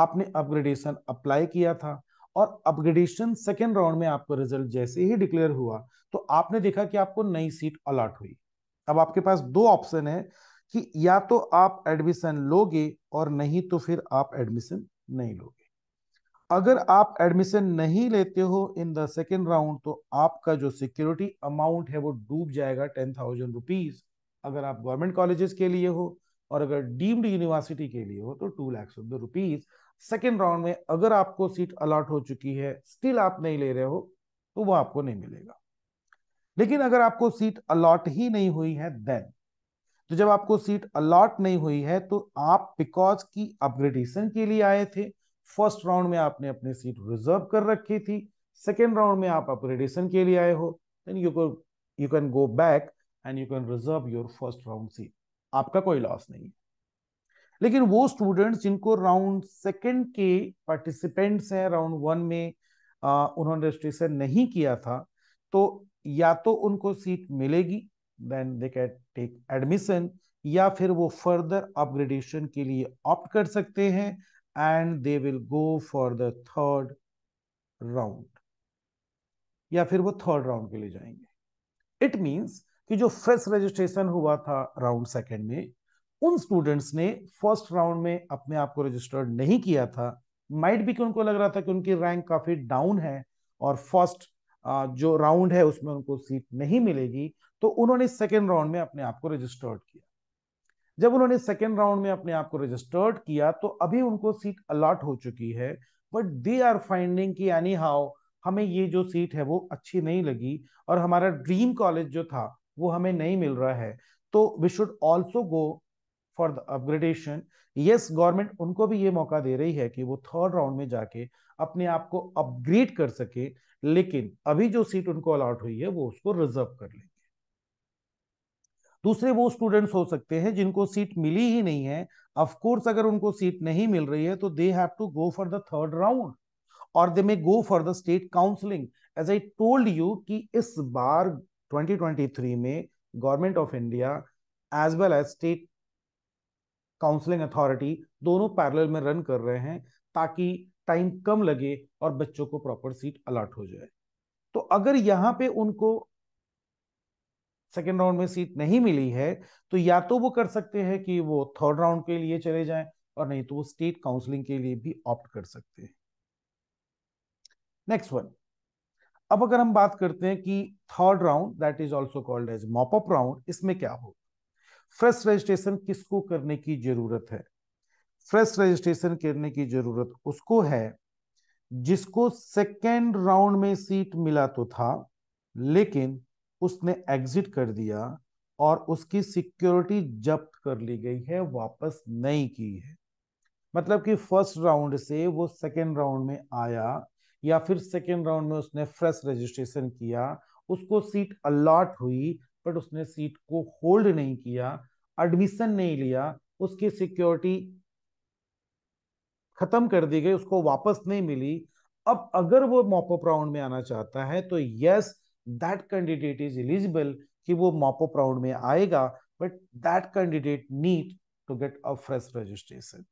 आपने अपग्रेडेशन अप्लाई किया था और अपग्रेडेशन सेकेंड राउंड में आपको रिजल्ट जैसे ही डिक्लेयर हुआ तो आपने देखा कि आपको नई सीट अलॉट हुई अब आपके पास दो ऑप्शन है कि या तो आप एडमिशन लोगे और नहीं तो फिर आप एडमिशन नहीं लोगे अगर आप एडमिशन नहीं लेते हो इन द सेकेंड राउंड तो आपका जो सिक्योरिटी अमाउंट है वो डूब जाएगा टेन थाउजेंड रुपीज अगर आप गवर्नमेंट कॉलेजेस के लिए हो और अगर डीम्ड यूनिवर्सिटी के लिए हो तो two lakhs of the rupees second round में अगर आपको सीट अलॉट हो चुकी है स्टिल आप नहीं ले रहे हो तो वो आपको नहीं मिलेगा लेकिन अगर आपको सीट अलॉट ही नहीं हुई है देन तो जब आपको सीट अलॉट नहीं हुई है तो आप बिकॉज की अपग्रेडेशन के लिए आए थे फर्स्ट राउंड में आपने अपनी सीट रिजर्व कर रखी थी सेकेंड राउंड में आप अपग्रेडेशन के लिए आए हो then you you can go back and you can reserve your first round seat आपका कोई लॉस नहीं है लेकिन वो स्टूडेंट्स जिनको राउंड सेकेंड के पार्टिसिपेंट्स हैं राउंड वन में आ, उन्होंने रजिस्ट्रेशन नहीं किया था तो या तो उनको सीट मिलेगी then they can take admission या फिर वो फर्दर अपग्रेडेशन के लिए ऑप्ट कर सकते हैं and they will go for the third round या फिर वो थर्ड राउंड के लिए जाएंगे इट मींस कि जो फ्रेश रजिस्ट्रेशन हुआ था राउंड सेकंड में उन स्टूडेंट्स ने फर्स्ट राउंड में अपने आप को रजिस्टर्ड नहीं किया था माइट भी कि उनको लग रहा था कि उनकी रैंक काफी डाउन है और फर्स्ट जो राउंड है उसमें उनको सीट नहीं मिलेगी तो उन्होंने सेकेंड राउंड में अपने आप को रजिस्टर्ड किया जब उन्होंने सेकेंड राउंड में अपने आप को रजिस्टर्ड किया तो अभी उनको सीट अलॉट हो चुकी है बट दे आर फाइंडिंग की यानी हाउ हमें ये जो सीट है वो अच्छी नहीं लगी और हमारा ड्रीम कॉलेज जो था वो हमें नहीं मिल रहा है तो we should also go for the upgradation yes government उनको भी ये मौका दे रही है कि वो थर्ड राउंड में जाके अपने आप को अपग्रेड कर सके लेकिन अभी जो सीट उनको अलॉट हुई है वो उसको रिजर्व कर लेंगे दूसरे वो स्टूडेंट्स हो सकते हैं जिनको सीट मिली ही नहीं है ऑफकोर्स अगर उनको सीट नहीं मिल रही है तो they have to go for the third round और they may go for the state counselling as I told you कि इस बार 2023 में government of India as well as state counselling authority दोनों पैरल में रन कर रहे हैं ताकि टाइम कम लगे और बच्चों को प्रॉपर सीट अलाट हो जाए तो अगर यहां पे उनको सेकेंड राउंड में सीट नहीं मिली है तो या तो वो कर सकते हैं कि वो थर्ड राउंड के लिए चले जाएं और नहीं तो वो स्टेट काउंसलिंग के लिए भी ऑप्ट कर सकते हैं नेक्स्ट वन अब अगर हम बात करते हैं कि third round that is also called as mop up round इसमें क्या हो फ्रेश रजिस्ट्रेशन किसको करने की जरूरत है फ्रेश रजिस्ट्रेशन करने की जरूरत उसको है जिसको सेकेंड राउंड में सीट मिला तो था लेकिन उसने एग्जिट कर दिया और उसकी सिक्योरिटी जब्त कर ली गई है वापस नहीं की है मतलब कि फर्स्ट राउंड से वो सेकेंड राउंड में आया या फिर सेकेंड राउंड में उसने फ्रेश रजिस्ट्रेशन किया उसको सीट अलॉट हुई बट उसने सीट को होल्ड नहीं किया एडमिशन नहीं लिया उसकी सिक्योरिटी खत्म कर दी गई उसको वापस नहीं मिली अब अगर वो मॉपअप राउंड में आना चाहता है तो yes that candidate is eligible कि वो मॉपअप राउंड में आएगा but that candidate need to get a fresh registration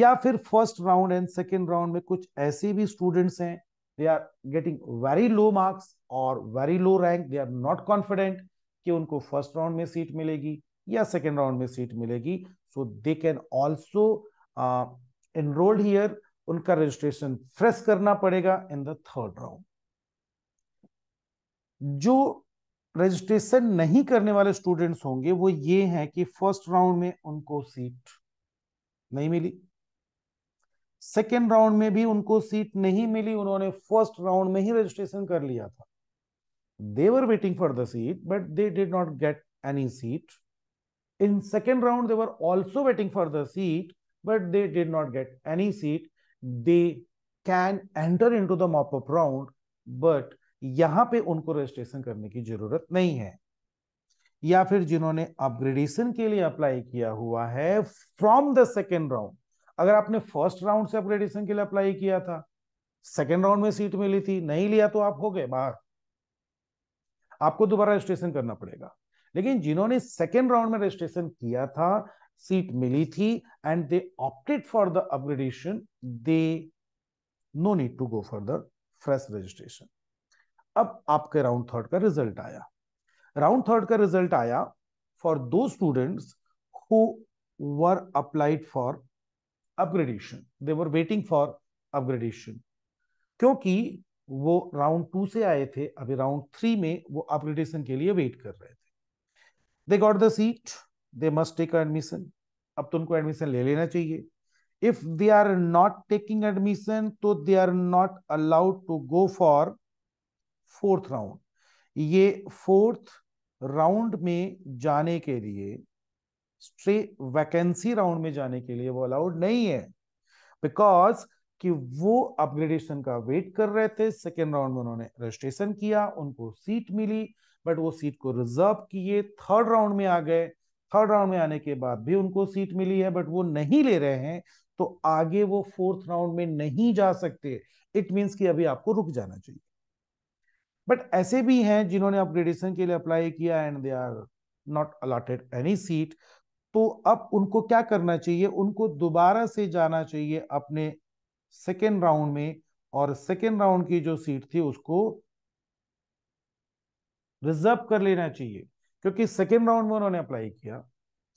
या फिर first round and second round में कुछ ऐसे भी स्टूडेंट्स हैं they are getting very low marks और very low rank they are not confident कि उनको फर्स्ट राउंड में सीट मिलेगी या सेकेंड राउंड में सीट मिलेगी so they can also enrolled here उनका रजिस्ट्रेशन फ्रेश करना पड़ेगा इन द थर्ड राउंड जो रजिस्ट्रेशन नहीं करने वाले स्टूडेंट्स होंगे वो ये हैं कि फर्स्ट राउंड में उनको सीट नहीं मिली सेकेंड राउंड में भी उनको सीट नहीं मिली उन्होंने फर्स्ट राउंड में ही रजिस्ट्रेशन कर लिया था they were waiting for the seat but they did not get any seat in second round they were also waiting for the seat but they did not get any seat. They can enter into the mop up round, but यहां पे उनको रजिस्ट्रेशन करने की जरूरत नहीं है या फिर जिन्होंने अपग्रेडेशन के लिए अप्लाई किया हुआ है फ्रॉम द सेकेंड राउंड अगर आपने फर्स्ट राउंड से अपग्रेडेशन के लिए अप्लाई किया था सेकेंड राउंड में सीट मिली थी नहीं लिया तो आप हो गए बाहर आपको दोबारा रजिस्ट्रेशन करना पड़ेगा लेकिन जिन्होंने सेकेंड राउंड में रजिस्ट्रेशन किया था सीट मिली थी and they opted for the upgradation they no need to go for the fresh registration अब आपके राउंड थर्ड का रिजल्ट आया राउंड थर्ड का रिजल्ट आया for those students who were applied for upgradation they were waiting for upgradation क्योंकि वो राउंड टू से आए थे अभी राउंड थ्री में वो अपग्रेडेशन के लिए वेट कर रहे थे they got the seat they must take admission अब तो उनको एडमिशन ले लेना चाहिए if they are not taking admission तो they are not allowed to go for fourth round ये फोर्थ राउंड में जाने के लिए स्ट्रे वैकेंसी राउंड में जाने के लिए वो अलाउड नहीं है बिकॉज कि वो अपग्रेडेशन का वेट कर रहे थे सेकेंड राउंड में उन्होंने रजिस्ट्रेशन किया उनको सीट मिली बट वो सीट को रिजर्व किए थर्ड राउंड में आ गए थर्ड राउंड में आने के बाद भी उनको सीट मिली है बट वो नहीं ले रहे हैं तो आगे वो फोर्थ राउंड में नहीं जा सकते इट मींस कि अभी आपको रुक जाना चाहिए बट ऐसे भी हैं जिन्होंने अपग्रेडेशन के लिए अप्लाई किया and they are not allotted any seat तो अब उनको क्या करना चाहिए उनको दोबारा से जाना चाहिए अपने सेकेंड राउंड में और सेकेंड राउंड की जो सीट थी उसको रिजर्व कर लेना चाहिए क्योंकि सेकेंड राउंड में उन्होंने अप्लाई किया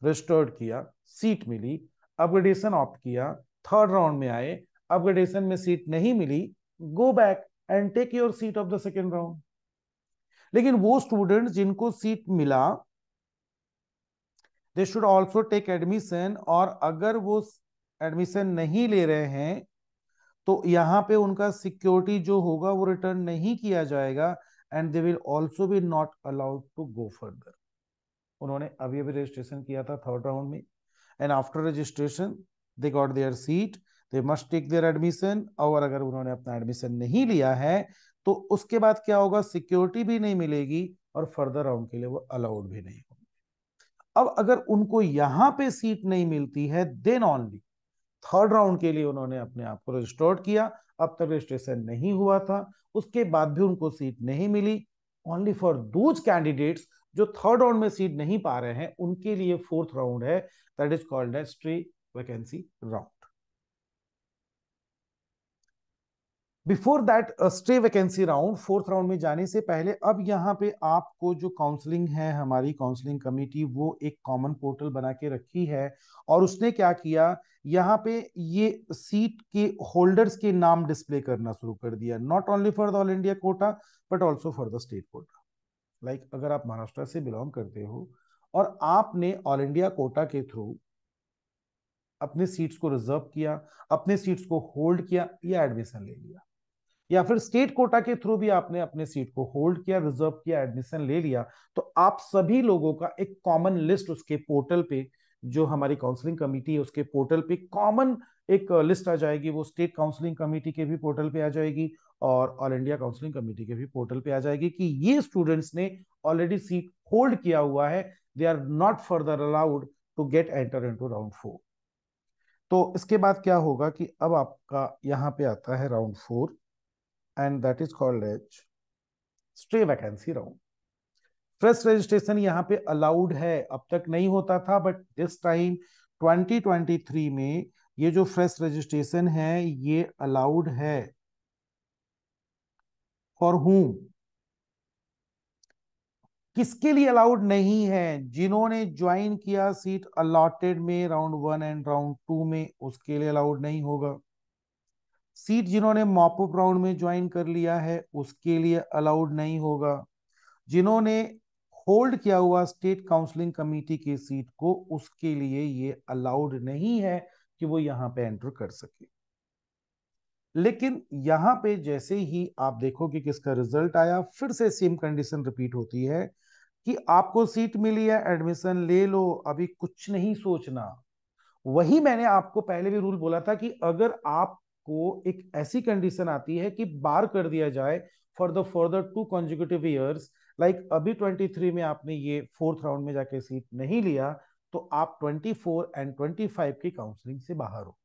रजिस्टर्ड किया सीट मिली अपग्रेडेशन ऑप्ट किया थर्ड राउंड में आए अपग्रेडेशन में सीट नहीं मिली go back and take your seat of the second round लेकिन वो स्टूडेंट जिनको सीट मिला they should also take admission और अगर वो एडमिशन नहीं ले रहे हैं तो यहां पे उनका सिक्योरिटी जो होगा वो रिटर्न नहीं किया जाएगा and they will also be not allowed to go further उन्होंने अभी अभी रजिस्ट्रेशन किया था थर्ड राउंड में and after registration they got their seat they must take their admission और अगर उन्होंने अपना एडमिशन नहीं लिया है तो उसके बाद क्या होगा सिक्योरिटी भी नहीं मिलेगी और फर्दर राउंड के लिए वो अलाउड भी नहीं होंगे अब अगर उनको यहां पे सीट नहीं मिलती है देन ऑनली थर्ड राउंड के लिए उन्होंने अपने आप को रजिस्टर्ड किया अब तक रजिस्ट्रेशन नहीं हुआ था उसके बाद भी उनको सीट नहीं मिली ओनली फॉर दूज कैंडिडेट्स जो थर्ड राउंड में सीट नहीं पा रहे हैं उनके लिए फोर्थ राउंड है that is called stray vacancy round before that stay vacancy round fourth round में जाने से पहले अब यहाँ पे आपको जो काउंसलिंग है हमारी काउंसलिंग कमेटी वो एक कॉमन पोर्टल बना के रखी है और उसने क्या किया यहाँ पे ये सीट के होल्डर्स के नाम डिस्प्ले करना शुरू कर दिया not only for the all India quota but also for the state quota like अगर आप महाराष्ट्र से बिलोंग करते हो और आपने ऑल इंडिया कोटा के थ्रू अपने सीट्स को रिजर्व किया अपने सीट्स को होल्ड किया या एडमिशन ले लिया या फिर स्टेट कोटा के थ्रू भी आपने अपने सीट को होल्ड किया रिजर्व किया एडमिशन ले लिया तो आप सभी लोगों का एक कॉमन लिस्ट उसके पोर्टल पे जो हमारी काउंसलिंग कमेटी है उसके पोर्टल पे कॉमन एक लिस्ट आ जाएगी वो स्टेट काउंसलिंग कमेटी के भी पोर्टल पे आ जाएगी और ऑल इंडिया काउंसलिंग कमेटी के भी पोर्टल पे आ जाएगी कि ये स्टूडेंट्स ने ऑलरेडी सीट होल्ड किया हुआ है they are not further allowed to get enter in round four तो इसके बाद क्या होगा कि अब आपका यहाँ पे आता है round four and that is called as stray vacancy round fresh registration यहाँ पे अलाउड है अब तक नहीं होता था बट दिस टाइम 2023 में ये जो फ्रेश रजिस्ट्रेशन है ये अलाउड है फॉर हूम किसके लिए अलाउड नहीं है जिन्होंने ज्वाइन किया सीट अलॉटेड में round one and round two में उसके लिए अलाउड नहीं होगा सीट जिन्होंने मॉपअप राउंड में ज्वाइन कर लिया है उसके लिए अलाउड नहीं होगा जिन्होंने होल्ड किया हुआ स्टेट काउंसलिंग कमेटी की सीट को उसके लिए ये अलाउड नहीं है कि वो यहाँ पे एंटर कर सके लेकिन यहाँ पे जैसे ही आप देखोगे कि किसका रिजल्ट आया फिर से सेम कंडीशन रिपीट होती है कि आपको सीट मिली है एडमिशन ले लो अभी कुछ नहीं सोचना वही मैंने आपको पहले भी रूल बोला था कि अगर आप को एक ऐसी कंडीशन आती है कि बार कर दिया जाए for the further two consecutive years like अभी 23 में आपने ये फोर्थ राउंड में जाके सीट नहीं लिया तो आप 24 एंड 25 की काउंसलिंग से बाहर हो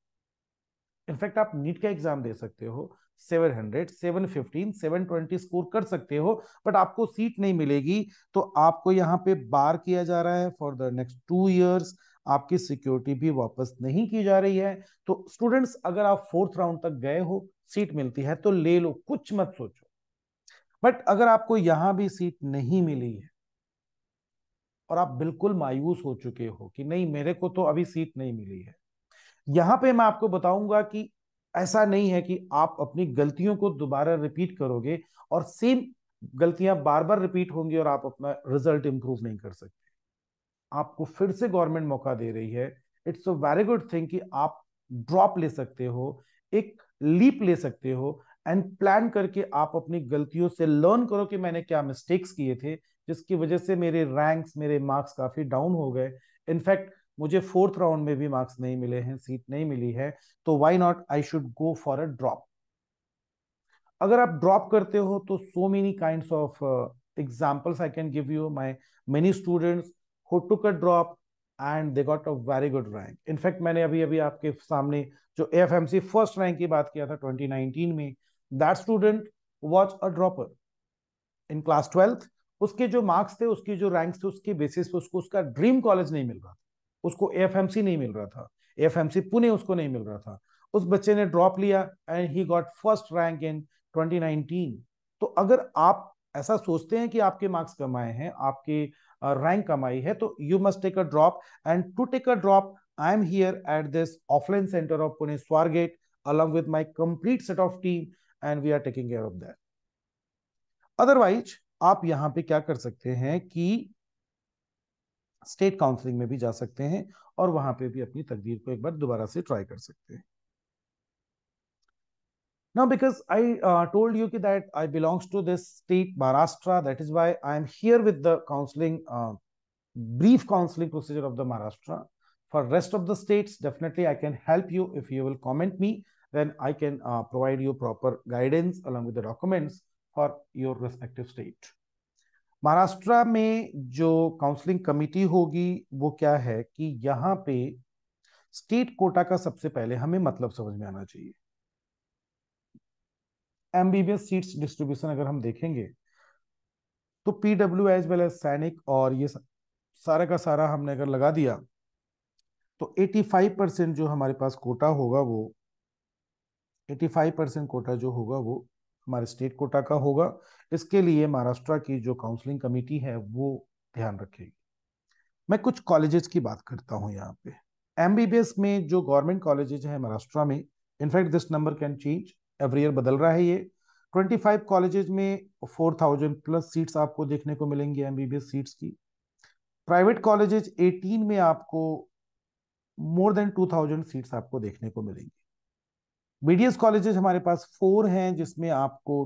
इनफैक्ट आप नीट का एग्जाम दे सकते हो 700, 715, 720 स्कोर कर सकते हो बट आपको सीट नहीं मिलेगी तो आपको यहाँ पे बार किया जा रहा है for the next two years आपकी सिक्योरिटी भी वापस नहीं की जा रही है तो स्टूडेंट्स अगर आप फोर्थ राउंड तक गए हो सीट मिलती है तो ले लो कुछ मत सोचो बट अगर आपको यहां भी सीट नहीं मिली है और आप बिल्कुल मायूस हो चुके हो कि नहीं मेरे को तो अभी सीट नहीं मिली है यहां पे मैं आपको बताऊंगा कि ऐसा नहीं है कि आप अपनी गलतियों को दोबारा रिपीट करोगे और सेम गलतियां बार बार रिपीट होंगी और आप अपना रिजल्ट इंप्रूव नहीं कर सकते आपको फिर से गवर्नमेंट मौका दे रही है it's a very good thing कि आप ड्रॉप ले सकते हो एक लीप ले सकते हो एंड प्लान करके आप अपनी गलतियों से लर्न करो कि मैंने क्या मिस्टेक्स किए थे जिसकी वजह से मेरे रैंक्स मेरे मार्क्स काफी डाउन हो गए इनफैक्ट मुझे फोर्थ राउंड में भी मार्क्स नहीं मिले हैं सीट नहीं मिली है तो why not I should go for a drop अगर आप ड्रॉप करते हो तो so many kind of examples I can give you my many students who took a drop and they got a very good rank in fact मैंने अभी अभी आपके सामने जो F M C first rank की बात किया था 2019 में that student was a dropper in class twelfth उसके जो मार्क्स थे उसकी जो रैंक्स थे उसके बेसिस पे उसको उसका ड्रीम कॉलेज नहीं मिल रहा था उसको एफ एम सी नहीं मिल रहा था एफ एम सी पुणे उसको नहीं मिल रहा था उस बच्चे ने ड्रॉप लिया and he got first rank in 2019 तो अगर आप ऐसा सोचते हैं कि आपके मार्क्स कम आए हैं आपके रैंक कमाई है तो you must take a drop and to take a drop I am here at this offline centre of Pune Swargate along with my complete set of team and we are taking care of that otherwise आप यहां पे क्या कर सकते हैं कि स्टेट काउंसलिंग में भी जा सकते हैं और वहां पे भी अपनी तकदीर को एक बार दोबारा से ट्राई कर सकते हैं Now, because I uh, told you that I belongs to this state, Maharashtra, that is why I am here with the counseling, uh, brief counseling procedure of the Maharashtra. For rest of the states, definitely I can help you. If you will comment me, then I can uh, provide you proper guidance along with the documents for your respective state. maharashtra mein jo counseling committee hogi wo kya hai ki yahan pe state quota ka sabse pehle hame matlab samajh में आना चाहिए एमबीबीएस सीट्स डिस्ट्रीब्यूशन अगर हम देखेंगे तो पीडब्ल्यू एज वेल एज सैनिक और ये सारा का सारा हमने अगर लगा दिया तो 85 परसेंट जो हमारे पास कोटा होगा वो 85 परसेंट कोटा जो होगा वो हमारे स्टेट कोटा का होगा इसके लिए महाराष्ट्र की जो काउंसलिंग कमेटी है वो ध्यान रखेगी मैं कुछ कॉलेजेस की बात करता हूँ यहाँ पे एमबीबीएस में जो गवर्नमेंट कॉलेजेस है महाराष्ट्र में in fact this number can change every year बदल रहा है ये 25 कॉलेजेस में 4000 प्लस सीट्स आपको देखने को मिलेंगी एमबीबीएस सीट्स की प्राइवेट कॉलेजेस 18 में आपको मोर देन 2000 सीट्स आपको देखने को मिलेंगी बीडीएस कॉलेजेस हमारे पास फोर हैं जिसमें आपको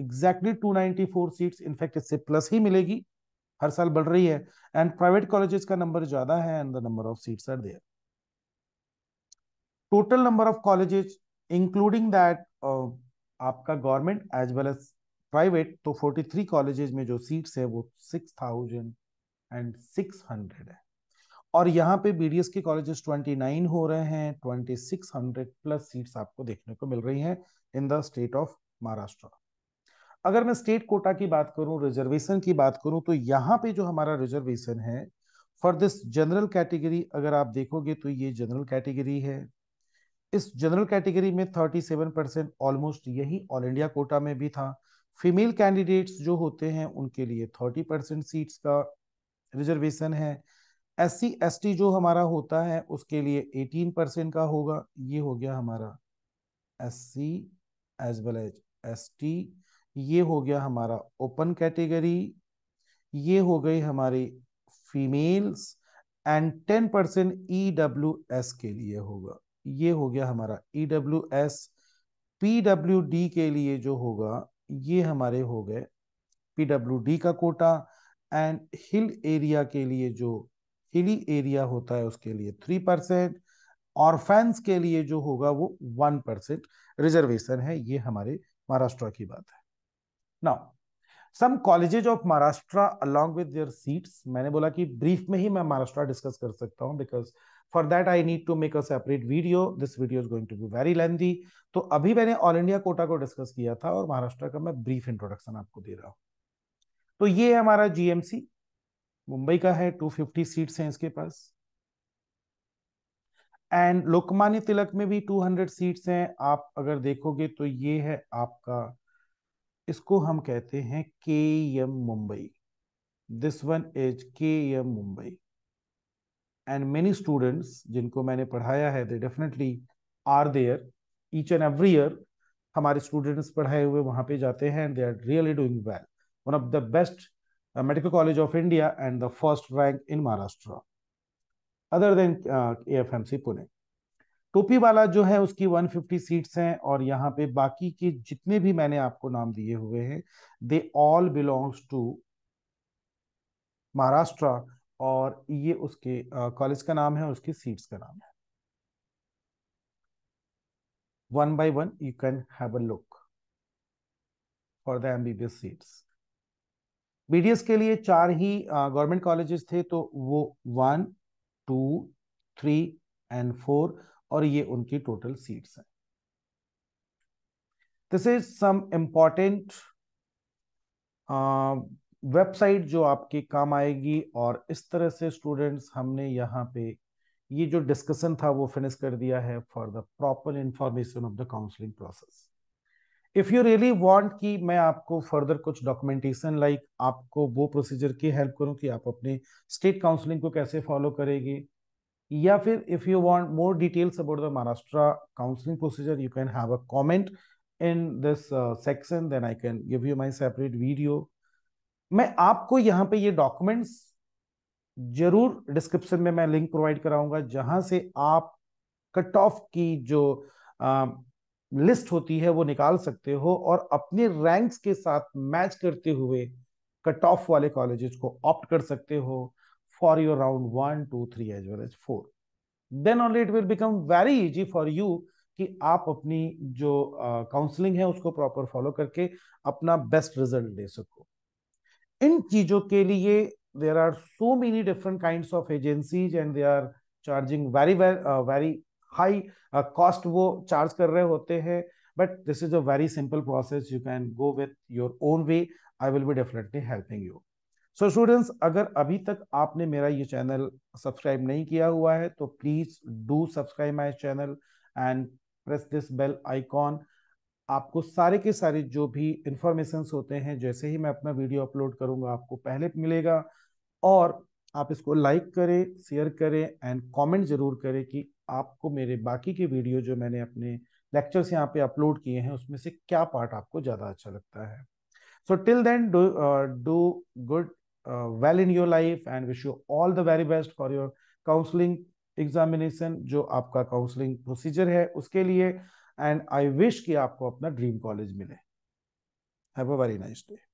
एग्जैक्टली 294 सीट्स इनफैक्ट इससे प्लस ही मिलेगी हर साल बढ़ रही है एंड प्राइवेट कॉलेजेस का नंबर ज्यादा है and the number of seats are there total number of colleges including that uh, आपका government as well as private तो 43 कॉलेजेस में जो सीट्स है वो 6000 एंड 600 है और यहाँ पे बीडीएस के कॉलेजेस 29 हो रहे हैं 2600 प्लस सीट्स आपको देखने को मिल रही हैं in the state of Maharashtra अगर मैं स्टेट कोटा की बात करूँ रिजर्वेशन की बात करूँ तो यहाँ पे जो हमारा रिजर्वेशन है फॉर दिस जनरल कैटेगरी अगर आप देखोगे तो ये जनरल कैटेगरी है इस जनरल कैटेगरी में 37 परसेंट ऑलमोस्ट यही ऑल इंडिया कोटा में भी था फीमेल कैंडिडेट्स जो होते हैं उनके लिए 30 परसेंट सीट्स का रिजर्वेशन है एस सी जो हमारा होता है उसके लिए 18 परसेंट का होगा ये हो गया हमारा S C as well as S T ये हो गया हमारा ओपन कैटेगरी ये हो गई हमारी females and ten percent E W S के लिए होगा ये हो गया हमारा E W S P W D के लिए जो होगा ये हमारे हो गए पी डब्ल्यू डी का कोटा एंड हिल एरिया के लिए जो हिली एरिया होता है उसके लिए थ्री परसेंट और फैंस के लिए जो होगा वो वन परसेंट रिजर्वेशन है ये हमारे महाराष्ट्र की बात है now some colleges of Maharashtra along with their seats मैंने बोला कि ब्रीफ में ही मैं महाराष्ट्र डिस्कस कर सकता हूं because for that I need to make a separate video this video is going to be very lengthy तो अभी मैंने ऑल इंडिया कोटा को डिस्कस किया था और महाराष्ट्र का मैं ब्रीफ इंट्रोडक्शन आपको दे रहा हूँ तो ये है हमारा जीएमसी मुंबई का है 250 सीट्स हैं इसके पास एंड लोकमान्य तिलक में भी 200 सीट्स हैं आप अगर देखोगे तो ये है आपका इसको हम कहते हैं K M Mumbai this one is K M Mumbai and many students जिनको मैंने पढ़ाया है they definitely are there each and every year हमारे स्टूडेंट्स पढ़ाए हुए वहाँ पे जाते हैं and they are really doing well one of the best medical college of India and the first rank in Maharashtra other than A F M C Pune टोपी वाला जो है उसकी 150 सीट्स हैं और यहाँ पे बाकी के जितने भी मैंने आपको नाम दिए हुए हैं they all belongs to Maharashtra और ये उसके कॉलेज का नाम है और उसकी सीट्स का नाम है one by one you can have a look for the MBBS seats BDS के लिए चार ही गवर्नमेंट कॉलेजेस थे तो वो one two three and four और ये उनकी टोटल सीट्स हैं this is some important website जो आपके काम आएगी और इस तरह से स्टूडेंट्स हमने यहाँ पे ये जो डिस्कशन था वो फिनिश कर दिया है for the proper information of the counselling process if you really want कि मैं आपको फर्दर कुछ डॉक्यूमेंटेशन लाइक like, आपको वो प्रोसीजर की हेल्प करूं कि आप अपने स्टेट काउंसलिंग को कैसे फॉलो करेंगे या फिर if you want more details about the Maharashtra counselling procedure you can have a comment in this section then I can give you my separate video मैं आपको यहाँ पे ये डॉक्यूमेंट्स जरूर डिस्क्रिप्शन में मैं लिंक प्रोवाइड कराऊंगा जहां से आप कट ऑफ की जो आ, लिस्ट होती है वो निकाल सकते हो और अपने रैंक्स के साथ मैच करते हुए कट ऑफ वाले कॉलेजेस को ऑप्ट कर सकते हो for your round one two three as well as four then only it will become very easy for you कि आप अपनी जो काउंसलिंग uh, है उसको प्रॉपर फॉलो करके अपना बेस्ट रिजल्ट ले सको इन चीजों के लिए there are so many different kind of agencies and they are charging very very high cost वो चार्ज कर रहे होते हैं but this is a very simple process you can go with your own way I will be definitely helping you so students अगर अभी तक आपने मेरा ये चैनल सब्सक्राइब नहीं किया हुआ है तो please do subscribe my channel and press this bell icon आपको सारे के सारे जो भी इंफॉर्मेशन होते हैं जैसे ही मैं अपना वीडियो अपलोड करूंगा आपको पहले मिलेगा और आप इसको लाइक करें शेयर करें एंड कमेंट जरूर करें कि आपको मेरे बाकी के वीडियो जो मैंने अपने लेक्चर्स यहाँ पे अपलोड किए हैं उसमें से क्या पार्ट आपको ज़्यादा अच्छा लगता है so till then do do good well in your life and wish you all the very best for your counselling examination जो आपका काउंसलिंग प्रोसीजर है उसके लिए एंड आई विश कि आपको अपना ड्रीम कॉलेज मिले have a very nice day